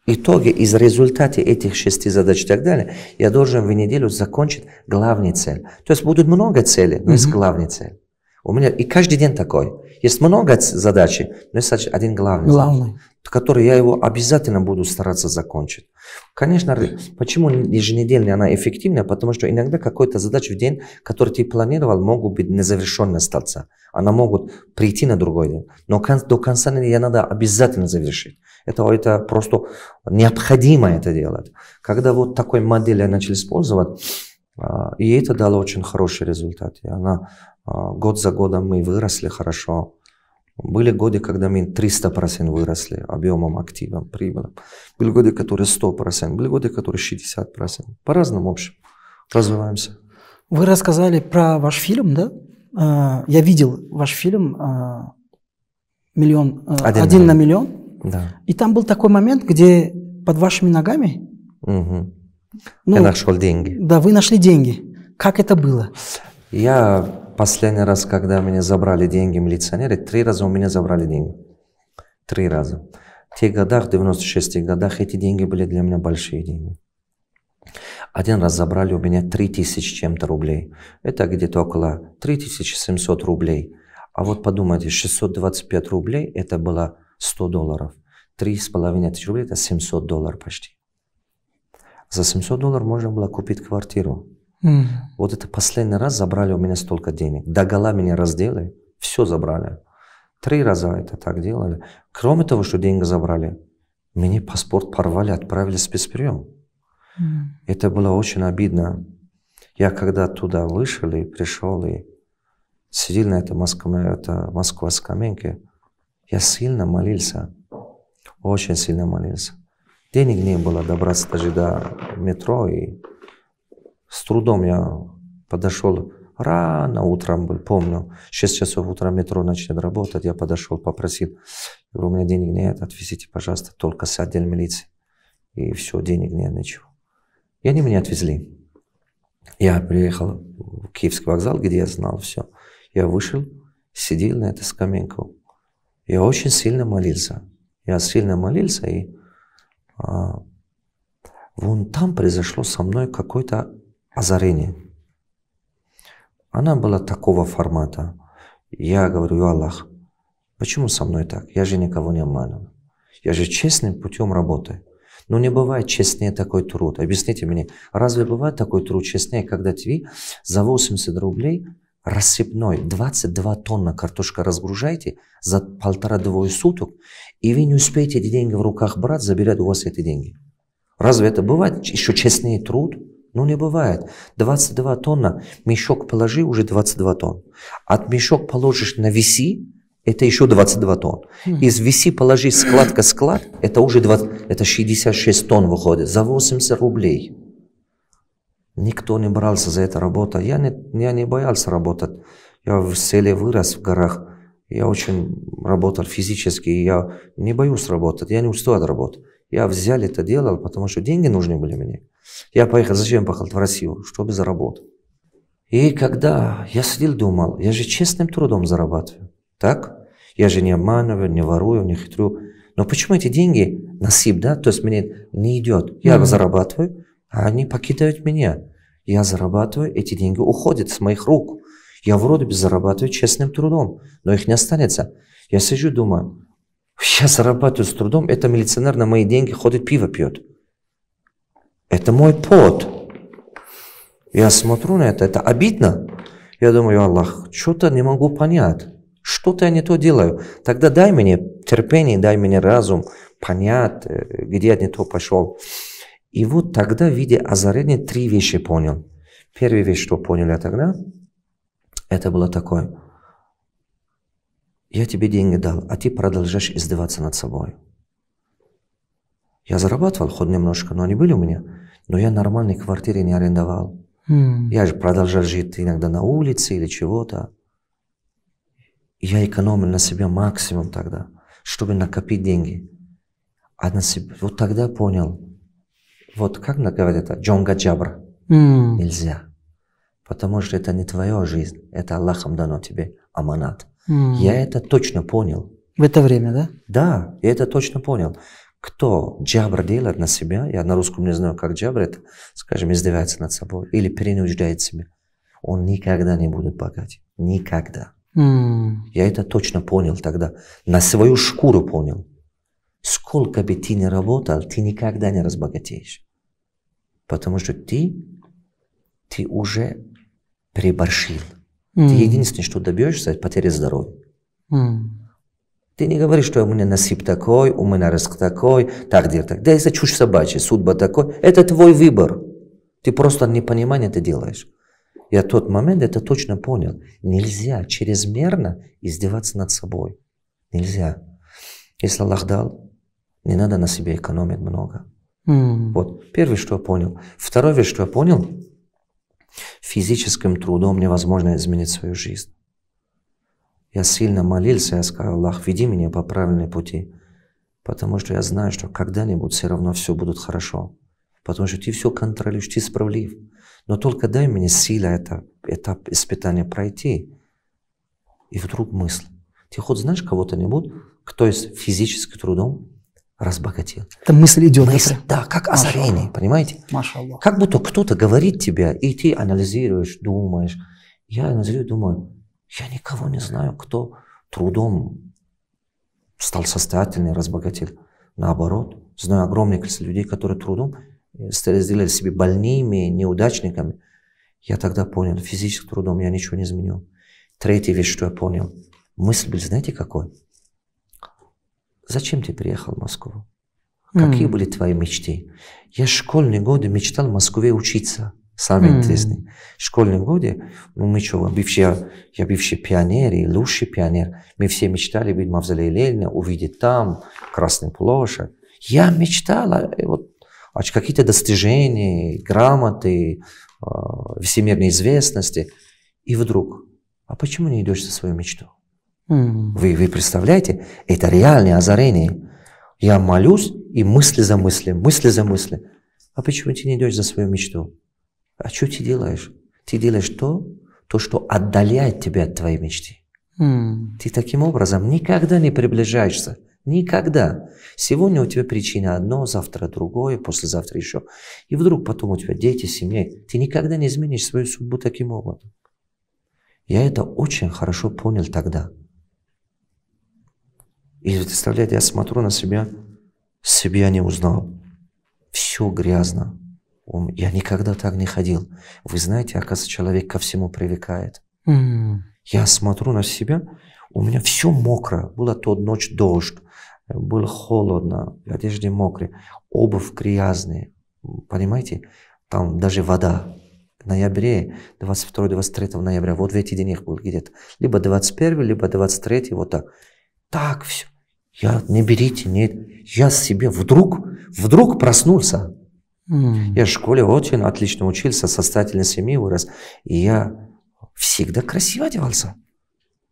Speaker 1: итоги из результата этих 6 задач и так далее, я должен в неделю закончить главную цель. То есть будут много целей, но есть главная цель. У меня и каждый день такой. Есть много задач, но есть один главный, главный. Задача, который я его обязательно буду стараться закончить. Конечно, почему еженедельная она эффективная? Потому что иногда какой-то задач в день, который ты планировал, могут быть незавершенной остаться. Она могут прийти на другой день. Но до конца ее надо обязательно завершить. Это, это просто необходимо это делать. Когда вот такой модель я начал использовать, а, и это дало очень хороший результат. И она а, год за годом мы выросли хорошо были годы, когда мы 300% выросли объемом активом, прибылом. Были годы, которые 100%, были годы, которые 60%. По-разному, в общем, развиваемся. Вы
Speaker 2: рассказали про ваш фильм, да? А, я видел ваш фильм а, «Миллион, а, один, один на миллион». Да. И там был такой момент, где под вашими ногами
Speaker 1: угу. ну, я нашел деньги.
Speaker 2: Да, вы нашли деньги. Как это было?
Speaker 1: Я Последний раз, когда меня забрали деньги милиционеры, три раза у меня забрали деньги. Три раза. В тех годах, в 96 годах, эти деньги были для меня большие деньги. Один раз забрали у меня 3000 чем-то рублей. Это где-то около 3700 рублей. А вот подумайте, 625 рублей это было 100 долларов. 3,5 тысячи рублей это 700 долларов почти. За 700 долларов можно было купить квартиру. Вот это последний раз забрали у меня столько денег. Догола меня раздели, все забрали. Три раза это так делали. Кроме того, что деньги забрали, мне паспорт порвали, отправили в спецприем. Mm. Это было очень обидно. Я когда туда вышел и пришел, и сидел на этой Москве, это Москва скамейке, я сильно молился, очень сильно молился. Денег не было добраться даже до метро и с трудом я подошел рано утром, был, помню, 6 часов утра метро начнет работать, я подошел, попросил, говорю, у меня денег нет, отвезите, пожалуйста, только с отдел милиции. И все, денег нет, ничего. И они меня отвезли. Я приехал в Киевский вокзал, где я знал все. Я вышел, сидел на этой скамейке. Я очень сильно молился. Я сильно молился, и а, вон там произошло со мной какой-то озарение. Она была такого формата. Я говорю, Аллах, почему со мной так? Я же никого не обманываю. Я же честным путем работаю. Но ну, не бывает честнее такой труд. Объясните мне, разве бывает такой труд честнее, когда ты за 80 рублей рассыпной 22 тонна картошка разгружаете за полтора-двое суток, и вы не успеете эти деньги в руках брать, забирают у вас эти деньги. Разве это бывает еще честнее труд? Ну, не бывает. 22 тонна, мешок положи, уже 22 тонн. От мешок положишь на веси, это еще 22 тонн. Из веси положи складка-склад, это уже 20, это 66 тонн выходит за 80 рублей. Никто не брался за эту работу. Я не, я не боялся работать. Я в селе вырос, в горах. Я очень работал физически, и я не боюсь работать, я не устаю от работы. Я взял это, делал, потому что деньги нужны были мне. Я поехал, зачем поехал в Россию? Чтобы заработать. И когда я сидел, думал, я же честным трудом зарабатываю, так? Я же не обманываю, не ворую, не хитрю. Но почему эти деньги, насип, да, то есть мне не идет? Я mm-hmm. зарабатываю, а они покидают меня. Я зарабатываю, эти деньги уходят с моих рук. Я вроде бы зарабатываю честным трудом, но их не останется. Я сижу, думаю, я зарабатываю с трудом, это милиционер на мои деньги ходит пиво пьет. Это мой пот. Я смотрю на это, это обидно. Я думаю, Аллах, что-то не могу понять. Что-то я не то делаю. Тогда дай мне терпение, дай мне разум понять, э, где я не то пошел. И вот тогда в виде озарения три вещи понял. Первая вещь, что понял я тогда, это было такое – я тебе деньги дал, а ты продолжаешь издеваться над собой. Я зарабатывал хоть немножко, но они были у меня. Но я нормальной квартиры не арендовал. Mm. Я же продолжал жить иногда на улице или чего-то. Я экономил на себя максимум тогда, чтобы накопить деньги. А на себе... вот тогда понял, вот как говорят это, джонга джабра. Mm. Нельзя. Потому что это не твоя жизнь, это Аллахом дано тебе аманат. Mm. Я это точно понял.
Speaker 2: В это время, да?
Speaker 1: Да, я это точно понял. Кто джабр делает на себя, я на русском не знаю, как джабр это, скажем, издевается над собой или перенуждает себя, он никогда не будет богат. Никогда. Mm. Я это точно понял тогда. На свою шкуру понял. Сколько бы ты ни работал, ты никогда не разбогатеешь. Потому что ты, ты уже приборщил. Mm. Ты единственное, что добьешься, это потеря здоровья. Mm. Ты не говоришь, что у меня насип такой, у меня риск такой, так, где так. Да, это чушь собачья, судьба такой. Это твой выбор. Ты просто непонимание это делаешь. Я тот момент это точно понял. Нельзя чрезмерно издеваться над собой. Нельзя. Если Аллах дал, не надо на себе экономить много. Mm. Вот первое, что я понял. Второе, что я понял, физическим трудом невозможно изменить свою жизнь. Я сильно молился, я сказал, Аллах, веди меня по правильной пути, потому что я знаю, что когда-нибудь все равно все будет хорошо, потому что ты все контролируешь, ты справедлив. Но только дай мне силы это, этап испытания пройти. И вдруг мысль. Ты хоть знаешь кого-то-нибудь, кто из физическим трудом разбогател.
Speaker 2: Это мысль идет. Мысль,
Speaker 1: да, как озарение, понимаете? Маша Аллах. Как будто кто-то говорит тебе, и ты анализируешь, думаешь. Я анализирую, думаю, я никого не знаю, кто трудом стал состоятельный, разбогател. Наоборот, знаю огромное количество людей, которые трудом э, сделали себе больными, неудачниками. Я тогда понял, физическим трудом я ничего не изменю. Третья вещь, что я понял, мысль, знаете, какой? Зачем ты приехал в Москву? Какие mm. были твои мечты? Я в школьные годы мечтал в Москве учиться. Самое mm. интересное. В школьные годы, ну мы что, бывшие, я бывший пионер и лучший пионер. Мы все мечтали быть в Мавзолее Ленина, увидеть там Красный площадь. Я мечтал, а, вот, о а каких-то достижения, грамоты, э, а, всемирной известности. И вдруг, а почему не идешь за свою мечту?
Speaker 3: Вы,
Speaker 1: вы представляете? Это реальное озарение. Я молюсь и мысли за мысли, мысли за мысли. А почему ты не идешь за свою мечту? А что ты делаешь? Ты делаешь то, то что отдаляет тебя от твоей мечты. Mm. Ты таким образом никогда не приближаешься. Никогда. Сегодня у тебя причина одно, завтра другое, послезавтра еще. И вдруг потом у тебя дети, семья. Ты никогда не изменишь свою судьбу таким образом. Я это очень хорошо понял тогда. И представляете, я смотрю на себя, себя не узнал. Все грязно. Я никогда так не ходил. Вы знаете, оказывается, человек ко всему привыкает. Mm. Я смотрю на себя, у меня все мокро. Была тот ночь дождь, было холодно, одежды мокрые, обувь грязные. Понимаете, там даже вода. В ноябре, 22-23 ноября, вот в эти дни их был где-то. Либо 21, либо 23, вот так. Так все. Я не берите, нет. я себе вдруг, вдруг проснулся. Mm. Я в школе очень отлично учился, состоятельной семьи вырос. И я всегда красиво одевался.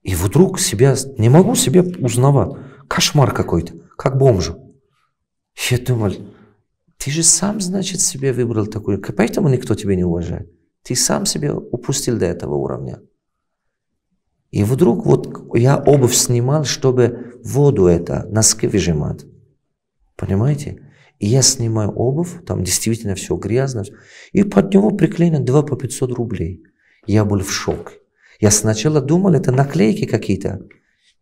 Speaker 1: И вдруг себя, не могу себе узнавать. Кошмар какой-то, как бомжу. Я думал, ты же сам, значит, себе выбрал такую, поэтому никто тебя не уважает. Ты сам себя упустил до этого уровня. И вдруг вот я обувь снимал, чтобы воду это, носки выжимают. Понимаете? И я снимаю обувь, там действительно все грязно, и под него приклеено 2 по 500 рублей. Я был в шоке. Я сначала думал, это наклейки какие-то.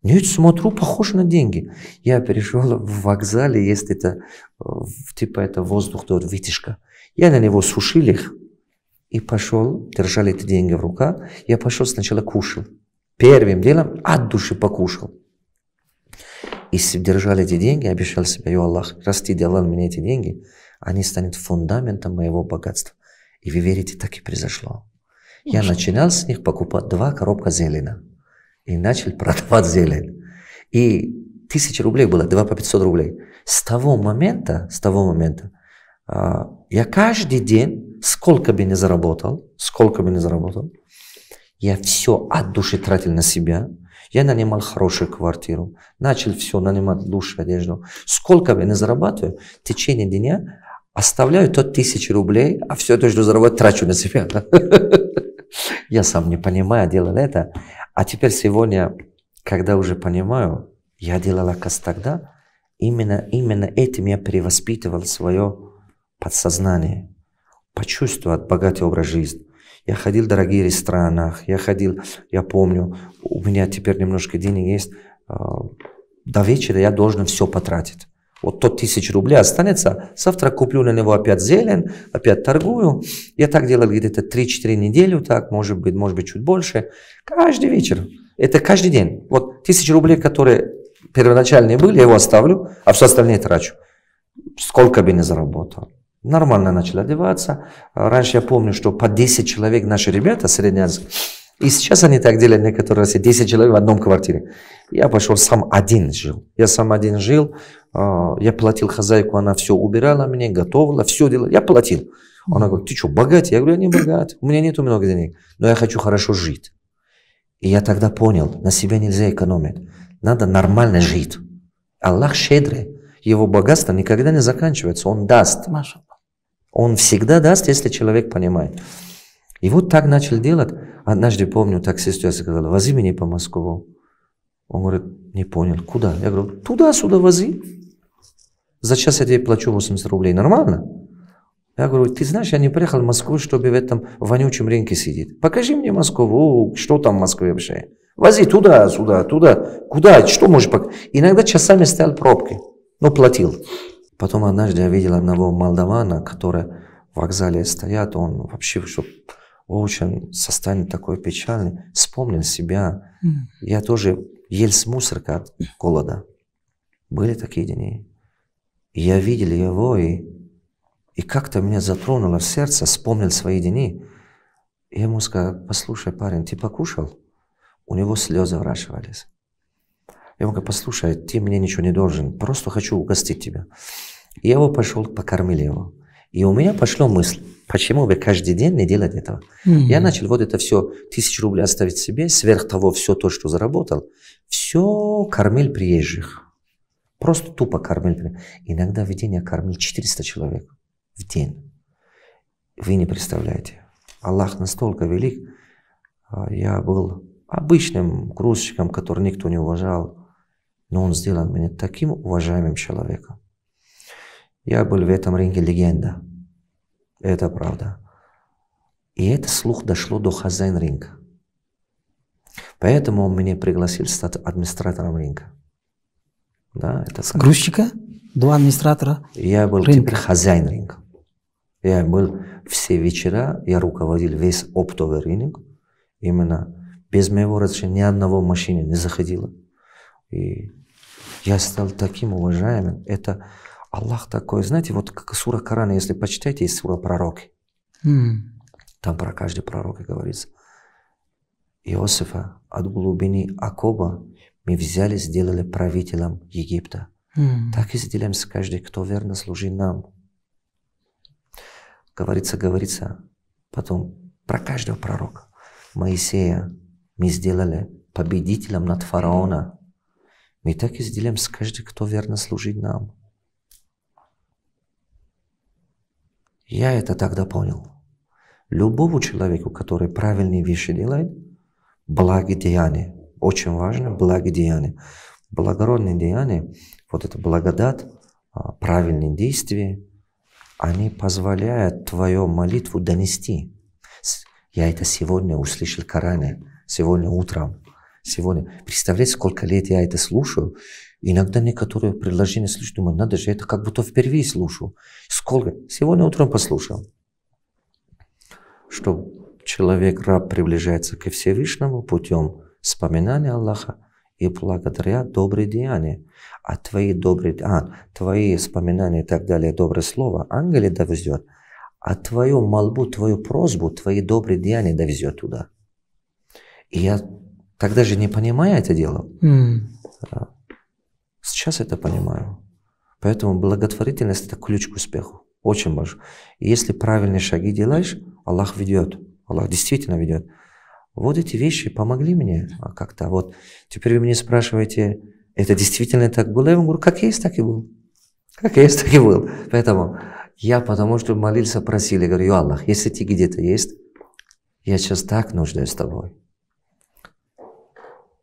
Speaker 1: Нет, ну, смотрю, похоже на деньги. Я перешел в вокзале, есть это, э, типа это воздух, тот вытяжка. Я на него сушил их и пошел, держали эти деньги в руках. Я пошел сначала кушал. Первым делом от души покушал. И держали эти деньги, обещал себе, «О Аллах, расти ты делал мне эти деньги, они станут фундаментом моего богатства». И вы верите, так и произошло. Я начинал с них покупать два коробка зелена. И начал продавать зелень. И тысяча рублей было, два по 500 рублей. С того момента, с того момента, а, я каждый день, сколько бы не заработал, сколько бы не заработал, я все от души тратил на себя – я нанимал хорошую квартиру, начал все нанимать, душ, одежду. Сколько я не зарабатываю, в течение дня оставляю то тысячи рублей, а все это, что зарабатываю, трачу на себя. Я сам не понимаю, делал это. А теперь сегодня, когда уже понимаю, я делал как тогда, именно, именно этим я перевоспитывал свое подсознание, почувствовать богатый образ жизни. Я ходил в дорогие рестораны, я ходил, я помню, у меня теперь немножко денег есть, а, до вечера я должен все потратить. Вот тот тысяч рублей останется, завтра куплю на него опять зелень, опять торгую. Я так делал где-то 3-4 недели, так, может быть, может быть, чуть больше. Каждый вечер. Это каждый день. Вот тысячи рублей, которые первоначальные были, я его оставлю, а все остальные трачу. Сколько бы не заработал. Нормально начали одеваться. Раньше я помню, что по 10 человек наши ребята среднеазиатские. И сейчас они так делают, некоторые России, 10 человек в одном квартире. Я пошел сам один жил. Я сам один жил, а, я платил хозяйку, она все убирала мне, готовила, все делала. Я платил. Она говорит, ты что, богатый? Я говорю, я не богат, у меня нету много денег, но я хочу хорошо жить. И я тогда понял, на себя нельзя экономить. Надо нормально жить. Аллах щедрый. Его богатство никогда не заканчивается. Он даст. Маша. Он всегда даст, если человек понимает. И вот так начал делать. Однажды, помню, таксисту я сказал, вози меня по Москву. Он говорит, не понял, куда? Я говорю, туда-сюда вози. За час я тебе плачу 80 рублей. Нормально? Я говорю, ты знаешь, я не приехал в Москву, чтобы в этом вонючем рынке сидеть. Покажи мне Москву, О, что там в Москве вообще. Вози туда, сюда, туда, куда, что можешь показать. Иногда часами стоял пробки, но ну, платил. Потом однажды я видел одного молдавана, который в вокзале стоят, он вообще что очень состояние такое печальное, вспомнил себя. Я тоже ел с мусорка от голода. Были такие дни. я видел его, и, и как-то меня затронуло в сердце, вспомнил свои дни. я ему сказал, послушай, парень, ты покушал? У него слезы вращивались. Я ему говорю: послушай, ты мне ничего не должен, просто хочу угостить тебя. И я его пошел, покормил его. И у меня пошла мысль, почему бы каждый день не делать этого? Mm-hmm. Я начал вот это все, тысячу рублей оставить себе, сверх того все то, что заработал, все кормил приезжих. Просто тупо кормил. Иногда в день я кормил 400 человек. В день. Вы не представляете. Аллах настолько велик. А, я был обычным грузчиком, который никто не уважал но он сделал меня таким уважаемым человеком. Я был в этом ринге легенда. Это правда. И это слух дошло до хозяин ринга. Поэтому он меня пригласил стать администратором ринга. Да, это С
Speaker 2: грузчика до администратора
Speaker 1: Я был рынка. теперь хозяин ринга. Я был все вечера, я руководил весь оптовый ринг, Именно без моего разрешения ни одного машины не заходило. И я стал таким уважаемым. Это Аллах такой, знаете, вот как сура Корана, если почитаете, есть сура пророки. Mm. Там про каждый Пророк говорится. Иосифа от глубины Акоба мы взяли, сделали правителем Египта. Mm. Так и сделаем с каждым, кто верно служит нам. Говорится, говорится, потом про каждого пророка. Моисея мы сделали победителем над фараоном. Mi tak izdeljem s každý, kto верно служит нам. Я это тогда понял. Любому человеку, который правильные вещи делает, благодеяние. Очень важно благодеяние. Благородные деяния, вот это благодать, а, правильные действия, они позволяют твою молитву донести. Я это сегодня услышал Коране, сегодня утром сегодня. Представляете, сколько лет я это слушаю. Иногда некоторые предложения слышу, думаю, надо же, это как будто впервые слушаю. Сколько? Сегодня утром послушал. Что человек, раб, приближается к Всевышнему путем вспоминания Аллаха и благодаря добрые деяния. А твои добрые, а, твои вспоминания и так далее, доброе слово, ангелы довезет, а твою молбу, твою просьбу, твои добрые деяния довезет туда. И я Тогда же не понимая это дело. Mm. Сейчас это понимаю. Поэтому благотворительность – это ключ к успеху. Очень большой. И если правильные шаги делаешь, Аллах ведет. Аллах действительно ведет. Вот эти вещи помогли мне а, как-то. Вот теперь вы мне спрашиваете, это действительно так было? Я вам говорю, как есть, так и был. Как есть, так и был. Поэтому я потому что молился, просили, говорю, Аллах, если ты где-то есть, я сейчас так нуждаюсь тобой.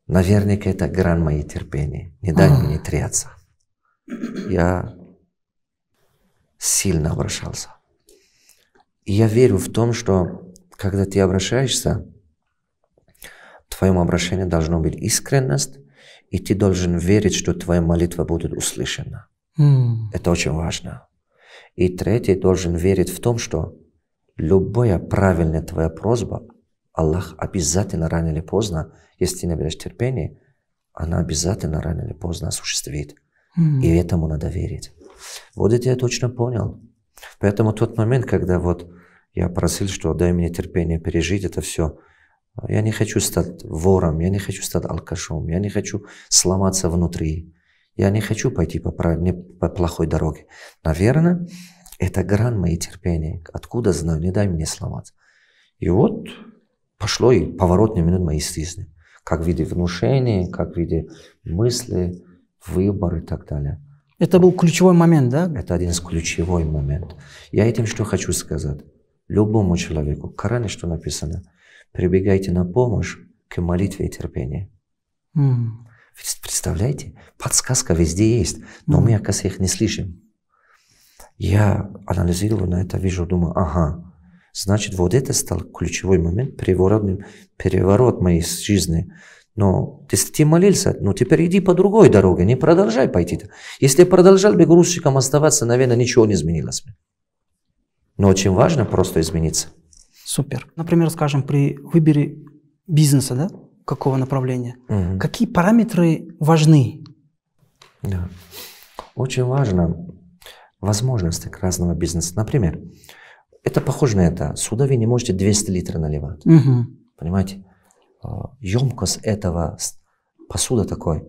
Speaker 1: Наверняка это грань моей терпения. Не дай мне треться. Я сильно обращался. И я верю в том, что когда ты обращаешься, в твоем обращении должно быть искренность, и ты должен верить, что твоя молитва будет услышана. Mm. Это очень важно. И третий должен верить в том, что любая правильная твоя просьба Аллах обязательно рано или поздно, если ты наберешь терпение, она обязательно рано или поздно осуществит. Mm. И этому надо верить. Вот это я точно понял. Поэтому тот момент, когда вот я просил, что дай мне терпение пережить это все, я не хочу стать вором, я не хочу стать алкашом, я не хочу сломаться внутри, я не хочу пойти по, не по плохой дороге. Наверное, это грань моей терпения. Откуда знаю, не дай мне сломаться. И вот пошло и поворотный минут моей жизни. Как в виде внушений, как в виде мысли, выбор и так далее. Это был ключевой момент, да? Это один из ключевой момент. Я этим что хочу сказать. Любому человеку, в Коране что написано, прибегайте на помощь к молитве и терпению. Mm. Представляете, подсказка везде есть, но mm. мы, оказывается, их не слышим. Я анализирую на это, вижу, думаю, ага, Значит, вот это стал ключевой момент, переворотным, переворот моей жизни. Но если ты молился, ну теперь иди по другой дороге, не продолжай пойти. Если продолжал бы грузчиком оставаться, наверное, ничего не изменилось бы. Но очень важно просто измениться. Супер.
Speaker 2: Например, скажем, при выборе бизнеса, да, какого направления, угу. какие параметры важны?
Speaker 1: Да. Очень важно возможности разного бизнеса. Например, это похоже на это. Сюда вы не можете 200 литров наливать. Угу. Понимаете? Емкость а, этого, посуда такой.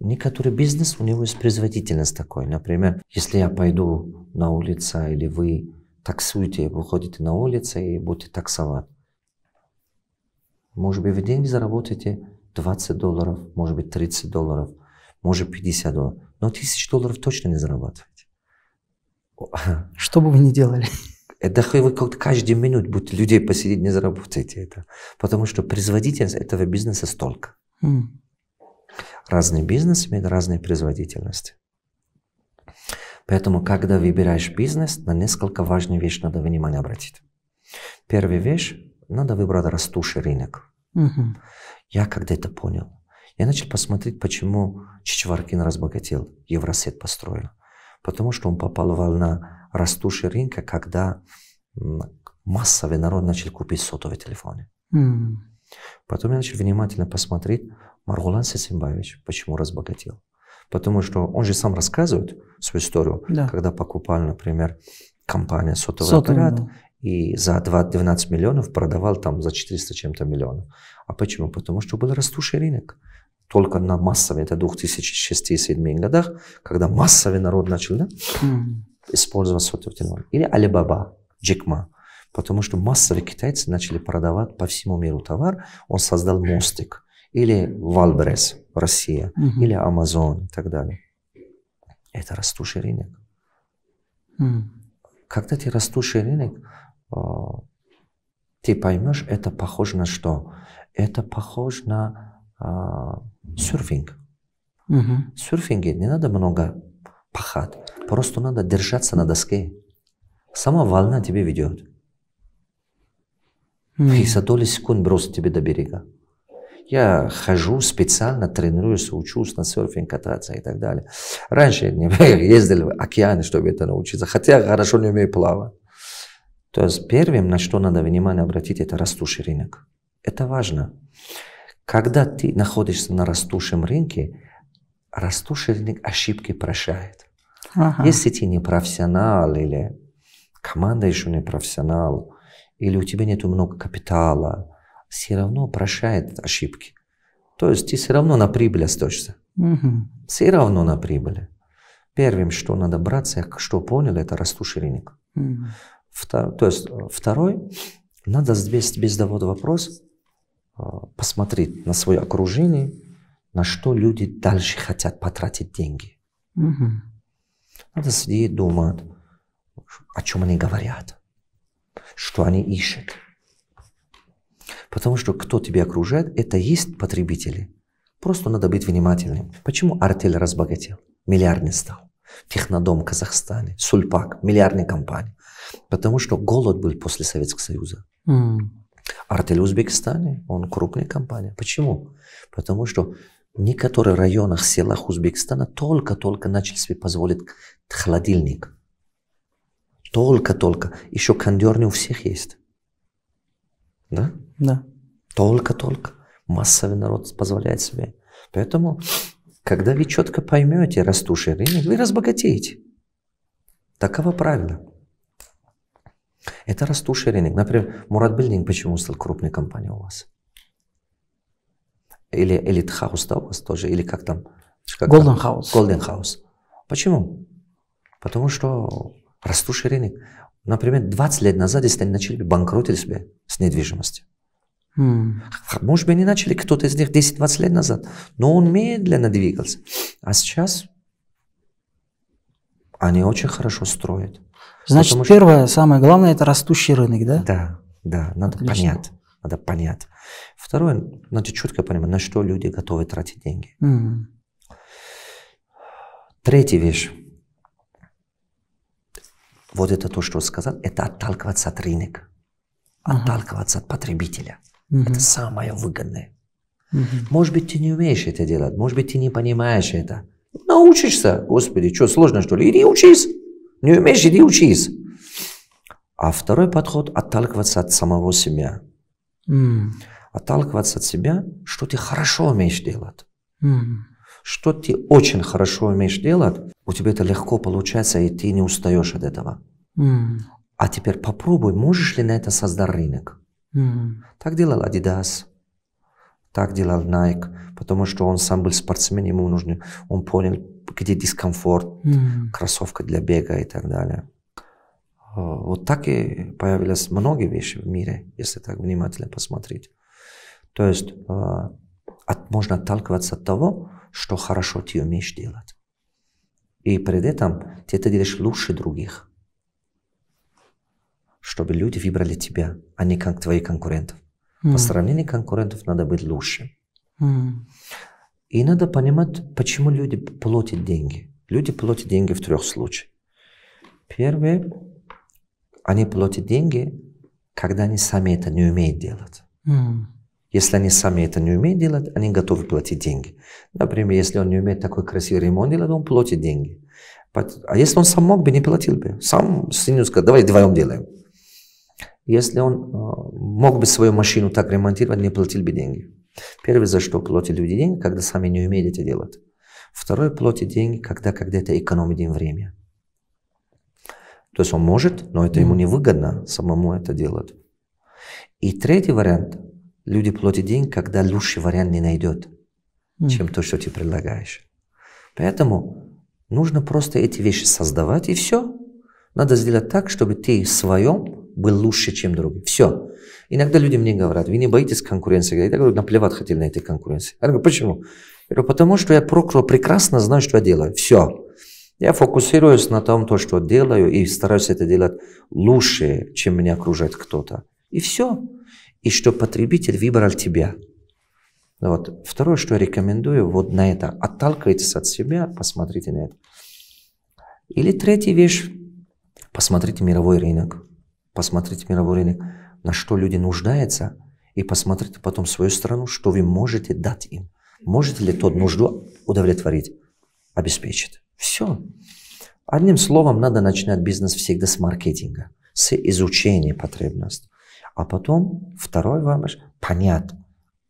Speaker 1: Некоторый бизнес, у него есть производительность такой. Например, если я пойду на улицу, или вы таксуете, выходите на улицу и будете таксовать. Может быть, в день заработаете 20 долларов, может быть, 30 долларов, может, 50 долларов. Но тысяч долларов точно не зарабатываете.
Speaker 2: Что бы вы ни делали.
Speaker 1: Это хоть вы каждую минуту будете людей посидеть, не заработаете это. Потому что производительность этого бизнеса столько. Mm. Хм. Разный бизнес имеет разные производительности. Поэтому, когда выбираешь бизнес, на несколько важных вещей надо внимание обратить. Первая вещь – надо выбрать растущий рынок. Mm-hmm. Я когда это понял, я начал посмотреть, почему Чичваркин разбогател, Евросет построил. Потому что он попал в волна растущий рынка, когда массовый народ начал купить сотовые телефоны. Mm. Потом я начал внимательно посмотреть Маргулан Сесимбаевич, почему разбогател. Потому что он же сам рассказывает свою историю, да. когда покупал, например, компания сотовый, сотовый аппарат, да. и за 12 миллионов продавал там за 400 чем-то миллионов. А почему? Потому что был растущий рынок. Только на массовый, это 2006-2007 годах, когда массовый народ начал да, mm использовать сотовый телефон. Или Alibaba, Джек Ма. Потому что массовые китайцы начали продавать по всему миру товар. Он создал мостик. Или Валбрес, Россия. Угу. Или Amazon и так далее. Это растущий рынок. Угу. Когда ты растущий рынок, а, ты поймешь, это похоже на что? Это похоже на э, серфинг. Угу. В не надо много пахать. Просто надо держаться на доске. Сама волна тебе ведет. Mm. И за доли секунд бросит тебе до берега. Я хожу специально, тренируюсь, учусь на серфинг кататься и так далее. Раньше я ездил в океан, чтобы это научиться, хотя я хорошо не умею плавать. То есть первым, на что надо внимание обратить, это растущий рынок. Это важно. Когда ты находишься на растущем рынке, растущий рынок ошибки прощает. Ага. Если ты не профессионал или команда еще не профессионал, или у тебя нет много капитала, все равно прощает ошибки. То есть ты все равно на прибыль остаешься. Угу. Все равно на прибыли. Первым, что надо браться, я что понял, это растущий рынок. Угу. Втор, то есть э, второй, надо без, без довода вопрос э, посмотреть на свое окружение, на что люди дальше хотят потратить деньги. Угу. Надо сидеть, думать, о чем они говорят, что они ищут. Потому что кто тебя окружает, это есть потребители. Просто надо быть внимательным. Почему артель разбогател, миллиардный стал? Технодом в Казахстане, Сульпак, миллиардная компания. Потому что голод был после Советского Союза. Mm. Артель в Узбекистане, он крупная компания. Почему? Потому что в некоторых районах, селах Узбекистана только-только начали себе позволить холодильник. Только-только. Еще кондерни у всех есть. Да? Да. Только-только. Массовый народ позволяет себе. Поэтому, когда вы четко поймете растущий рынок, вы разбогатеете. Таково правило. Это растущий рынок. Например, Мурат Бильдинг почему стал крупной компанией у вас? Или Элит Хаус, да, у вас тоже, или как там? Как Golden там? House. Golden House. Почему? Потому что растущий рынок. Например, 20 лет назад, если они начали банкротили себе с недвижимостью. Hmm. Может быть, они начали кто-то из них 10-20 лет назад, но он медленно двигался. А сейчас они очень хорошо строят. Значит, Потому, первое, что... самое главное, это растущий рынок, да? Да, да, надо Отлично. понять, надо понять. Второе, надо четко понимать, на что люди готовы тратить деньги. Mm. Третья вещь. Вот это то, что сказал, это отталкиваться от рынка, uh-huh. отталкиваться от потребителя. Uh-huh. Это самое выгодное. Uh-huh. Может быть, ты не умеешь это делать, может быть, ты не понимаешь это. Научишься, Господи, что, сложно что ли? Иди учись. Не умеешь, иди учись. А второй подход – отталкиваться от самого себя. Mm отталкиваться от себя, что ты хорошо умеешь делать. mm Что ты очень хорошо умеешь делать, у тебя это легко получается, и ты не устаешь от этого. mm А теперь попробуй, можешь ли на это создать рынок. mm Так делал Adidas, так делал Nike, потому что он сам был спортсмен, ему нужно, он понял, где дискомфорт, mm кроссовка для бега и так далее. Э, вот так и появились многие вещи в мире, если так внимательно посмотреть. То есть э, от, можно отталкиваться от того, что хорошо ты умеешь делать. И при этом ты это делаешь лучше других, чтобы люди выбрали тебя, а не как твоих конкурентов. Mm. По сравнению конкурентов надо быть лучше. Mm. И надо понимать, почему люди платят деньги. Люди платят деньги в трех случаях. Первое, они платят деньги, когда они сами это не умеют делать. Mm. Если они сами это не умеют делать, они готовы платить деньги. Например, если он не умеет такой красивый ремонт делать, он платит деньги. А если он сам мог бы, не платил бы. Сам сыну сказал, давай вдвоем делаем. Если он э, мог бы свою машину так ремонтировать, не платил бы деньги. Первое, за что платят люди деньги, когда сами не умеют это делать. Второе, платят деньги, когда, когда это экономит им время. То есть он может, но это ему невыгодно самому это делать. И третий вариант – Люди платят деньги, когда лучший вариант не найдет, mm. чем то, что ты предлагаешь. Поэтому нужно просто эти вещи создавать, и все. Надо сделать так, чтобы ты в своем был лучше, чем другие. Все. Иногда люди мне говорят, вы не боитесь конкуренции. Я говорю, наплевать хотели на этой конкуренции. Я говорю, почему? Я говорю, потому что я прокро прекрасно знаю, что я делаю. Все. Я фокусируюсь на том, то, что делаю, и стараюсь это делать лучше, чем меня окружает кто-то. И все и что потребитель выбрал тебя. Вот. Второе, что я рекомендую, вот на это, отталкивайтесь от себя, посмотрите на это. Или третья вещь, посмотрите мировой рынок. Посмотрите мировой рынок, на что люди нуждаются, и посмотрите потом свою страну, что вы можете дать им. Можете ли тот нужду удовлетворить, обеспечить. Все. Одним словом, надо начинать бизнес всегда с маркетинга, с изучения потребностей. А потом второй вамыш, понятно,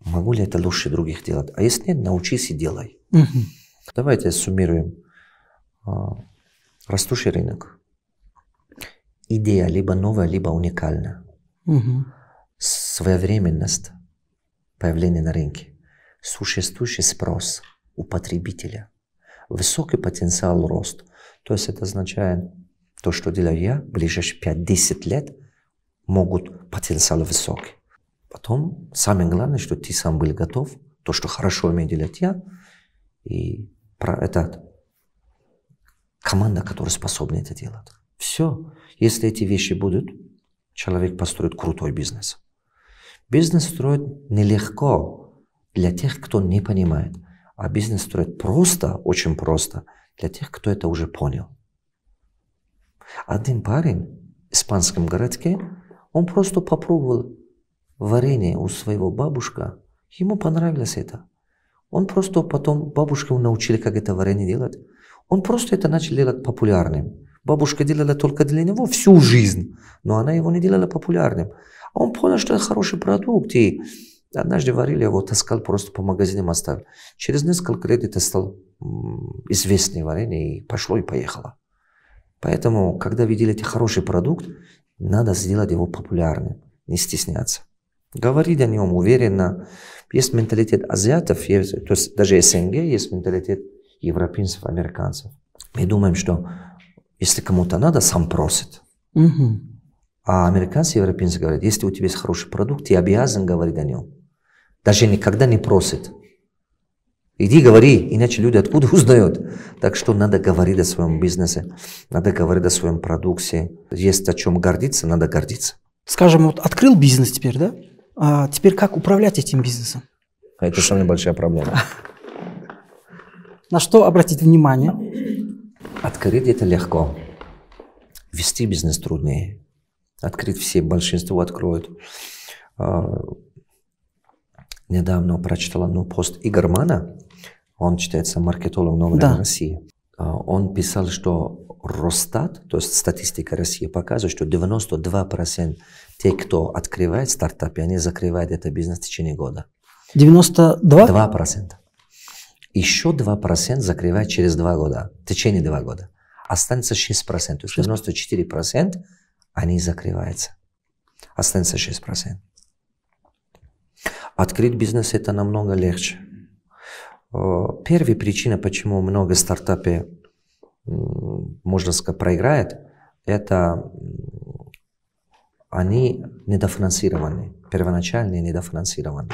Speaker 1: могу ли это лучше других делать. А если нет, научись и делай. Угу. Давайте суммируем. А, растущий рынок. Идея либо новая, либо уникальная. Угу. Своевременность появления на рынке. Существующий спрос у потребителя. Высокий потенциал роста. То есть это означает, то, что делаю я, ближайшие 5-10 лет, могут, потенциал высокий. Потом самое главное, что ты сам был готов, то, что хорошо умею делать я, и про это команда, которая способна это делать. Все. Если эти вещи будут, человек построит крутой бизнес. Бизнес строит нелегко для тех, кто не понимает, а бизнес строит просто, очень просто для тех, кто это уже понял. Один парень в испанском городке он просто попробовал варенье у своего бабушка. Ему понравилось это. Он просто потом, бабушку научили, как это варенье делать. Он просто это начал делать популярным. Бабушка делала только для него всю жизнь, но она его не делала популярным. А он понял, что это хороший продукт, и однажды варили его, таскал просто по магазинам оставил. Через несколько лет это стал известный варенье, и пошло и поехало. Поэтому, когда видели эти хороший продукт, надо сделать его популярным, не стесняться. Говорить о нем уверенно. Есть менталитет азиатов, есть, то есть даже СНГ есть менталитет европейцев, американцев. Мы думаем, что если кому-то надо, сам просит. Угу. А американцы европейцы говорят, если у тебя есть хороший продукт, ты обязан говорить о нем. Даже никогда не просит. Иди говори, иначе люди откуда узнают? Так что надо говорить о своем бизнесе, надо говорить о своем продукте. Есть о чем гордиться, надо гордиться.
Speaker 2: Скажем, вот открыл бизнес теперь, да? А теперь как управлять этим бизнесом?
Speaker 1: А это самая большая проблема.
Speaker 2: На что обратить внимание?
Speaker 1: Открыть это легко. Вести бизнес труднее. Открыть все большинство откроют. А, недавно прочитал ну, пост Игормана, он считается маркетологом новой да. России. А, он писал, что Росстат, то есть статистика России показывает, что 92% тех, кто открывает стартапы, они закрывают этот бизнес в течение года.
Speaker 2: 92?
Speaker 1: 2%. Еще 2% закрывают через 2 года, в течение 2 года. Останется 6%, то есть 94% они закрываются. Останется 6%. Открыть бизнес это намного легче. Э, первая причина, почему много стартапе, можно сказать, проиграет, это они недофинансированы, первоначальные недофинансированы.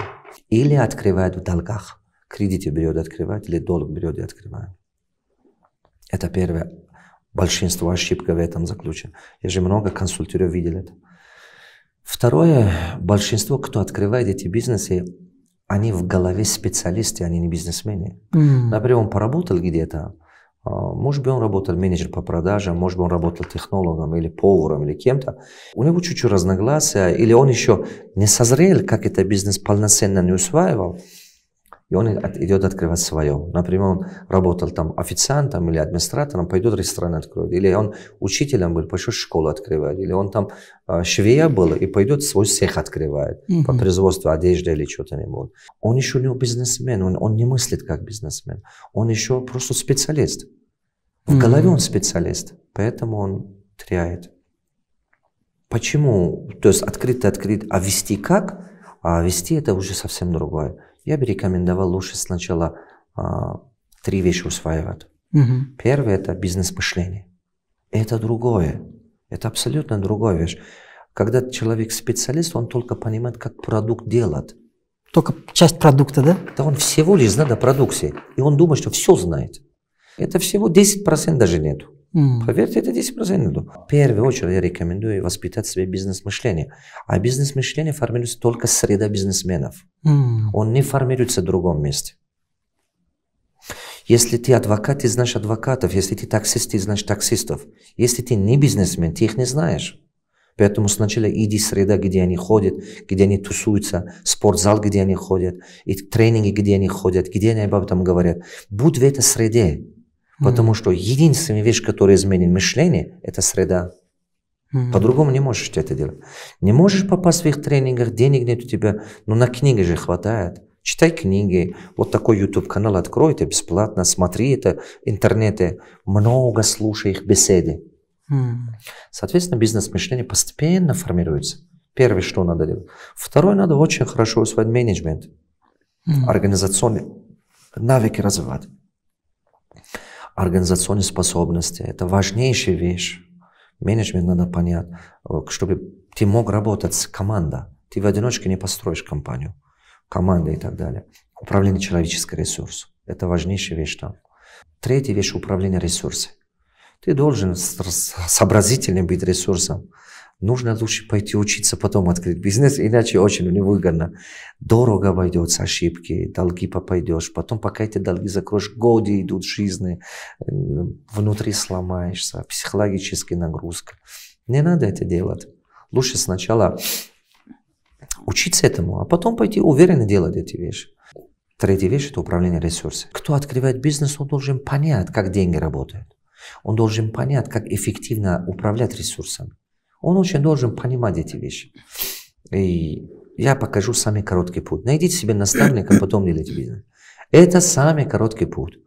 Speaker 1: Или открывают в долгах. Кредиты берет и открывает, или долг берет и открывает. Это первое. Большинство ошибок в этом заключено. Я же много консультирую видел это. Второе, большинство, кто открывает эти бизнесы, они в голове специалисты, они не бизнесмены. Mm. Например, он поработал где-то, а, может быть, он работал менеджером по продажам, может быть, он работал технологом или поваром или кем-то. У него чуть-чуть разногласия, или он еще не созрел, как это бизнес полноценно не усваивал и он идет открывать свое. Например, он работал там официантом или администратором, пойдет ресторан откроет. Или он учителем был, пошел школу открывать. Или он там а, швея был и пойдет свой цех открывает угу. по производству одежды или что-то-нибудь. Он еще не бизнесмен, он, он не мыслит как бизнесмен. Он еще просто специалист. В голове он специалист, поэтому он теряет. Почему? То есть открыто открыт, а вести как? А вести это уже совсем другое я бы рекомендовал лучше сначала а, три вещи усваивать. Угу. Первое – это бизнес-мышление. Это другое. Это абсолютно другая вещь. Когда человек специалист, он только понимает, как продукт делать. Только часть продукта, да? Да он всего лишь знает о продукции. И он думает, что все знает. Это всего 10% даже нету.
Speaker 3: Mm. Проверьте это 10%.
Speaker 1: В первую очередь я рекомендую воспитать себе бизнес-мышление. А бизнес-мышление формируется только среда бизнесменов. Mm. Он не формируется в другом месте. Если ты адвокат, ты знаешь адвокатов. Если ты таксист, ты знаешь таксистов. Если ты не бизнесмен, ты их не знаешь. Поэтому сначала иди среда, где они ходят, где они тусуются, спортзал, где они ходят, и тренинги, где они ходят, где они об этом говорят. Будь в этой среде. Потому что единственная вещь, которая изменит мышление, это среда. По-другому не можешь это делать. Не можешь попасть в их тренингах, денег нет у тебя, но на книги же хватает. Читай книги, вот такой YouTube-канал открой, это бесплатно, смотри это, интернеты, много слушай их беседы. Соответственно, бизнес-мышление постепенно формируется. Первое, что надо делать. Второе, надо очень хорошо усвоить менеджмент, организационные навыки развивать организационные способности. Это важнейшая вещь. Менеджмент надо понять, э, чтобы ты мог работать с командой. Ты в одиночке не построишь компанию, команды и так далее. Управление человеческим ресурсом. Это важнейшая вещь там. Третья вещь – управление ресурсами. Ты должен сообразительным быть ресурсом. Нужно лучше пойти учиться, потом открыть бизнес, иначе очень невыгодно. Дорого обойдется ошибки, долги попадешь. Потом, пока эти долги закроешь, годы идут жизни, э, внутри сломаешься, психологическая нагрузка. Не надо это делать. Лучше сначала учиться этому, а потом пойти уверенно делать эти вещи. Третья вещь – это управление ресурсами. Кто открывает бизнес, он должен понять, как деньги работают. Он должен понять, как эффективно управлять ресурсами. Он очень должен понимать эти вещи. И я покажу самый короткий путь. Найдите себе наставника, потом делайте бизнес. Это самый короткий путь.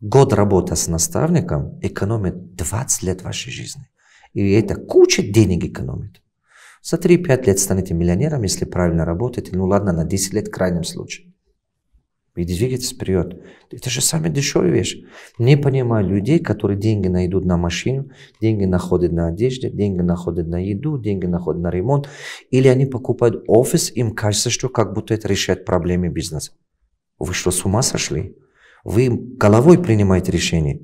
Speaker 1: Год работы с наставником экономит 20 лет вашей жизни. И это куча денег экономит. За 3-5 лет станете миллионером, если правильно работаете. Ну ладно, на 10 лет в крайнем случае и двигаться вперед. Это же самая дешевая вещь. Не понимаю людей, которые деньги найдут на машину, деньги находят на одежде, деньги находят на еду, деньги находят на ремонт. Или они покупают офис, им кажется, что как будто это решает проблемы бизнеса. Вы что, с ума сошли? Вы головой принимаете решение.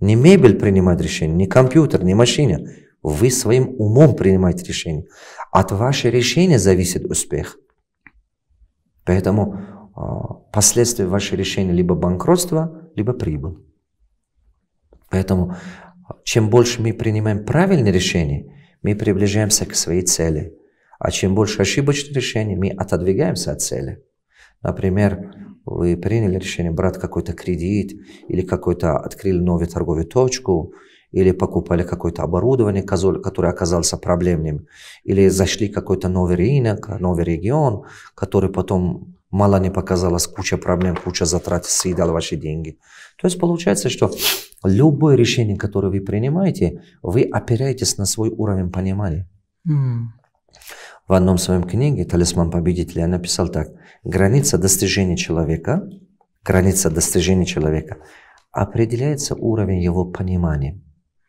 Speaker 1: Не мебель принимает решение, не компьютер, не машина. Вы своим умом принимаете решение. От вашего решения зависит успех. Поэтому а, последствия вашего решения либо банкротства, либо прибыль. Поэтому чем больше мы принимаем правильные решения, мы приближаемся к своей цели. А чем больше ошибочных решений, мы отодвигаемся от цели. Например, вы приняли решение брать какой-то кредит, или какой-то открыли новую торговую точку, или покупали какое-то оборудование, которое оказалось проблемным, или зашли какой-то новый рынок, новый регион, который потом мало не показалось, куча проблем, куча затрат, съедал ваши деньги. То есть получается, что любое решение, которое вы принимаете, вы опираетесь на свой уровень понимания. Mm. В одном своем книге «Талисман победителя» я написал так. Граница достижения человека, граница достижения человека определяется уровень его понимания.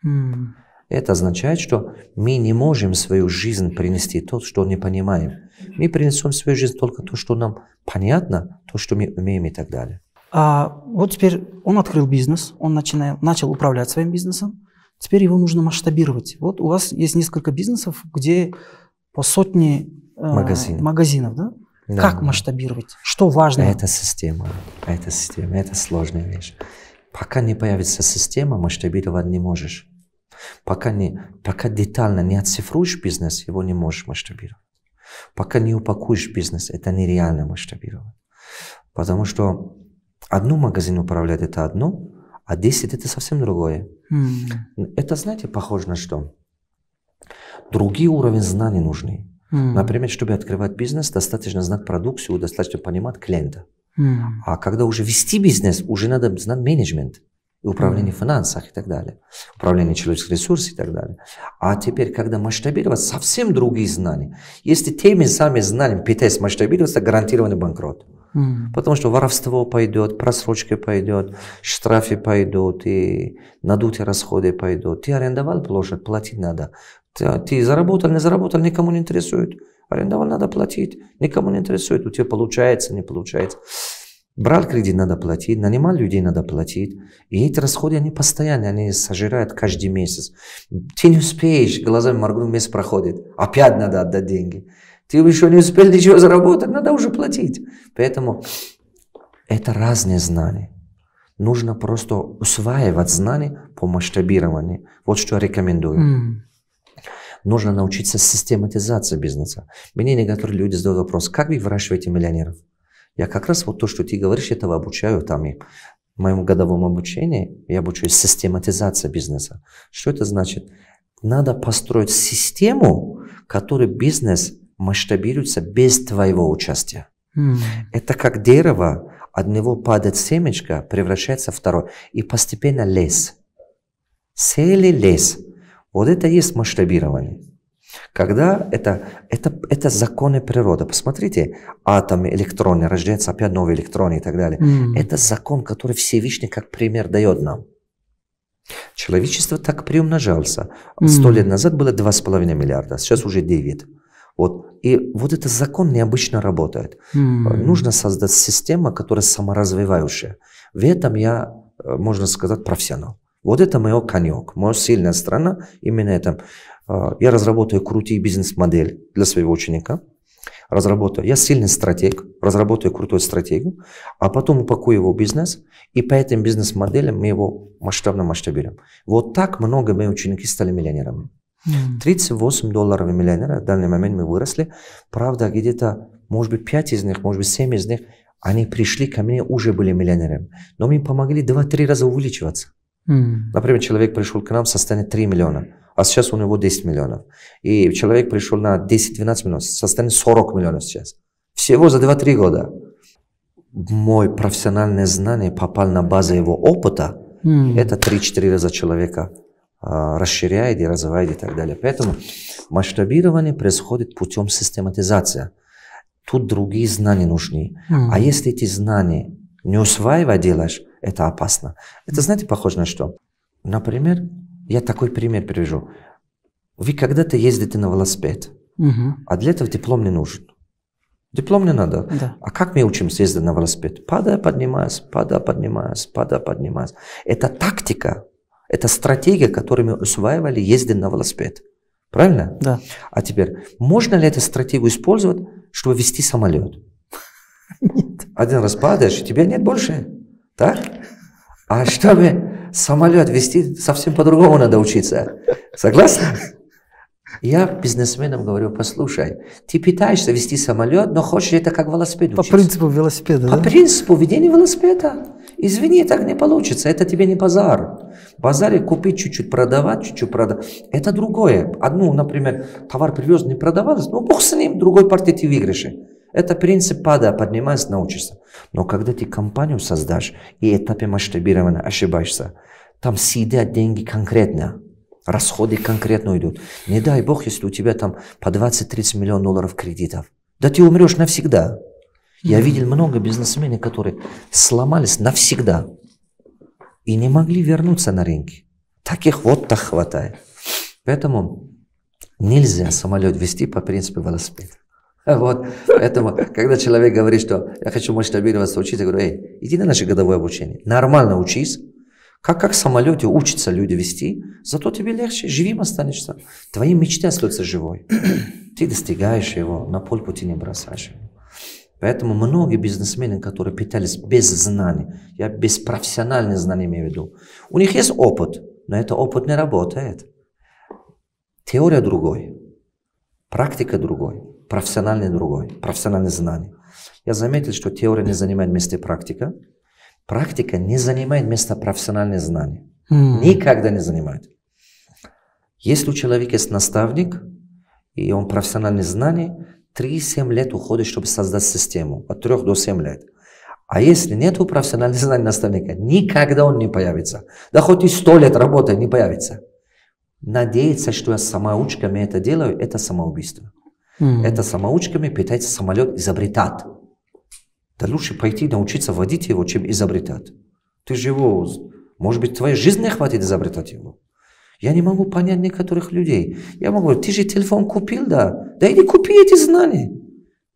Speaker 1: Mm. Это означает, что мы не можем в свою жизнь принести то, что не понимаем. Мы принесем в свою жизнь только то, что нам понятно, то, что мы умеем и так далее.
Speaker 2: А вот теперь он открыл бизнес, он начинал, начал управлять своим бизнесом, теперь его нужно масштабировать. Вот у вас есть несколько бизнесов, где по сотне э, магазинов. магазинов да? Да. Как масштабировать? Что важно? А это
Speaker 1: система, а это система, это сложная вещь. Пока не появится система, масштабировать не можешь. Пока, не, пока детально не отцифруешь бизнес, его не можешь масштабировать. Пока не упакуешь бизнес, это нереально масштабировать. Потому что одну магазин управлять это одно, а 10 это совсем другое.
Speaker 3: Mm.
Speaker 1: Это, знаете, похоже на что? Другие уровень знаний нужны. Mm. Например, чтобы открывать бизнес, достаточно знать продукцию, достаточно понимать клиента. Mm. А когда уже вести бизнес, уже надо знать менеджмент и управление в финансах и так далее, управление человеческих ресурсов и так далее. А теперь, когда масштабировать, совсем другие знания. Если теми самыми знаниями пытаясь масштабироваться, гарантированный банкрот. Mm. Потому что воровство пойдет, просрочки пойдет, штрафы пойдут, и надутые расходы пойдут. Ты арендовал площадь, платить надо. Ты, ты заработал, не заработал, никому не интересует. Арендовал, надо платить. Никому не интересует, у тебя получается, не получается. Брал кредит, надо платить, нанимал людей, надо платить. И эти расходы, они постоянные, они сожирают каждый месяц. Ты не успеешь, глазами моргнул, месяц проходит. Опять надо отдать деньги. Ты еще не успел ничего заработать, надо уже платить. Поэтому это разные знания. Нужно просто усваивать знания по масштабированию. Вот что я рекомендую. Mm. Нужно научиться систематизации бизнеса. Мне некоторые люди задают вопрос, как вы выращиваете миллионеров? Я как раз вот то, что ты говоришь, этого обучаю там. И в моем годовом обучении я обучаю систематизация бизнеса. Что это значит? Надо построить систему, которой бизнес масштабируется без твоего участия. Mm. Это как дерево, От него падает семечко, превращается в второй. И постепенно лес. Сели лес. Вот это и есть масштабирование. Когда это, это, это законы природы. Посмотрите, атомы, электроны, рождаются опять новые электроны и так далее. Mm. Это закон, который Всевышний как пример дает нам. Человечество так приумножался. Сто mm. лет назад было 2,5 миллиарда, а сейчас уже 9. Вот. И вот этот закон необычно работает.
Speaker 3: Mm. Нужно
Speaker 1: создать систему, которая саморазвивающая. В этом я, э, можно сказать, профессионал. Вот это мой конек, моя сильная сторона именно этом. А, я разработаю крутые бизнес-модель для своего ученика, разработаю. Я сильный стратег, разработаю крутую стратегию, а потом упакую его бизнес, и по этим бизнес-моделям мы его масштабно масштабируем. Вот так много мои ученики стали миллионерами. 38 долларов миллионера в данный момент мы выросли. Правда, где-то, может быть, 5 из них, может быть, 7 из них, они пришли ко мне, уже были миллионерами. Но мы помогли 2-3 раза увеличиваться.
Speaker 3: Например,
Speaker 1: человек пришел к нам в состоянии 3 миллиона а сейчас у него 10 миллионов. И человек пришел на 10-12 миллионов, состояние 40 миллионов сейчас. Всего за 2-3 года. Мой профессиональное знание попал на базу его опыта. Mm. Это 3-4 раза человека а, расширяет и развивает и так далее. Поэтому масштабирование происходит путем систематизации. Тут другие знания нужны. Mm. А если эти знания не усваивая делаешь, это опасно. Это, знаете, похоже на что? Например, я такой пример привяжу. Вы когда-то ездите на велосипед, угу. а для этого диплом не нужен. Диплом не надо. Да. А как мы учимся ездить на велосипед? Падая, поднимаясь, падая, поднимаясь, падая, поднимаясь. Это тактика, это стратегия, которую мы усваивали, ездя на велосипед. Правильно? Да. А теперь, можно ли эту стратегию использовать, чтобы вести самолет? Нет. Один раз падаешь, и тебя нет больше. Так? А чтобы самолет вести совсем по-другому надо учиться. Согласны? Я бизнесменам говорю, послушай, ты пытаешься вести самолет, но хочешь это как велосипед учиться. По принципу велосипеда, По да? принципу ведения велосипеда. Извини, так не получится, это тебе не базар. В базаре купить чуть-чуть, продавать чуть-чуть, продавать. Это другое. Одну, например, товар привез, не продавалось, ну бог с ним, другой партии ты выигрыши. Это принцип пада, поднимаясь научишься. Но когда ты компанию создашь и этапе масштабирования ошибаешься, там сидят деньги конкретно, расходы конкретно идут. Не дай бог, если у тебя там по 20-30 миллионов долларов кредитов. Да ты умрешь навсегда. Я видел много бизнесменов, которые сломались навсегда и не могли вернуться на рынки. Таких вот так хватает. Поэтому нельзя самолет вести по принципу велосипеда. Вот. Поэтому, когда человек говорит, что я хочу масштабироваться, учиться, я говорю, эй, иди на наше годовое обучение. Нормально учись. Как, как в самолете учатся люди вести, зато тебе легче, живым останешься. Твои мечты остаются живой. Ты достигаешь его, на полпути не бросаешь его. Поэтому многие бизнесмены, которые питались без знаний, я без профессиональных знаний имею в виду, у них есть опыт, но это опыт не работает. Теория другой, практика другой профессиональный другой, профессиональные знания. Я заметил, что теория не занимает места практика, практика не занимает места профессиональных знаний. Mm. Никогда не занимает. Если у человека есть наставник, и он профессиональные знания, 3-7 лет уходит, чтобы создать систему, от 3 до 7 лет. А если нет профессиональных знаний наставника, никогда он не появится. Да хоть и 100 лет работает, не появится. Надеяться, что я самоучками это делаю, это самоубийство. Это самоучками пытается самолет изобретать. Да лучше пойти научиться водить его, чем изобретать. Ты же его, может быть, твоей жизни хватит изобретать его. Я не могу понять некоторых людей. Я могу говорить, ты же телефон купил, да? Да иди купи эти знания.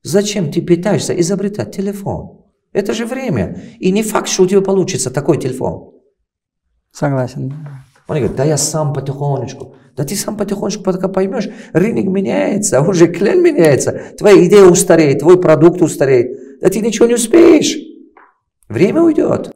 Speaker 1: Зачем ты пытаешься изобретать телефон? Это же время. И не факт, что у тебя получится такой телефон. Согласен. Он говорит, да я сам потихонечку. Да ты сам потихонечку пока поймешь, рынок меняется, уже клен меняется, твоя идея устареет, твой продукт устареет. Да ты ничего не успеешь. Время уйдет.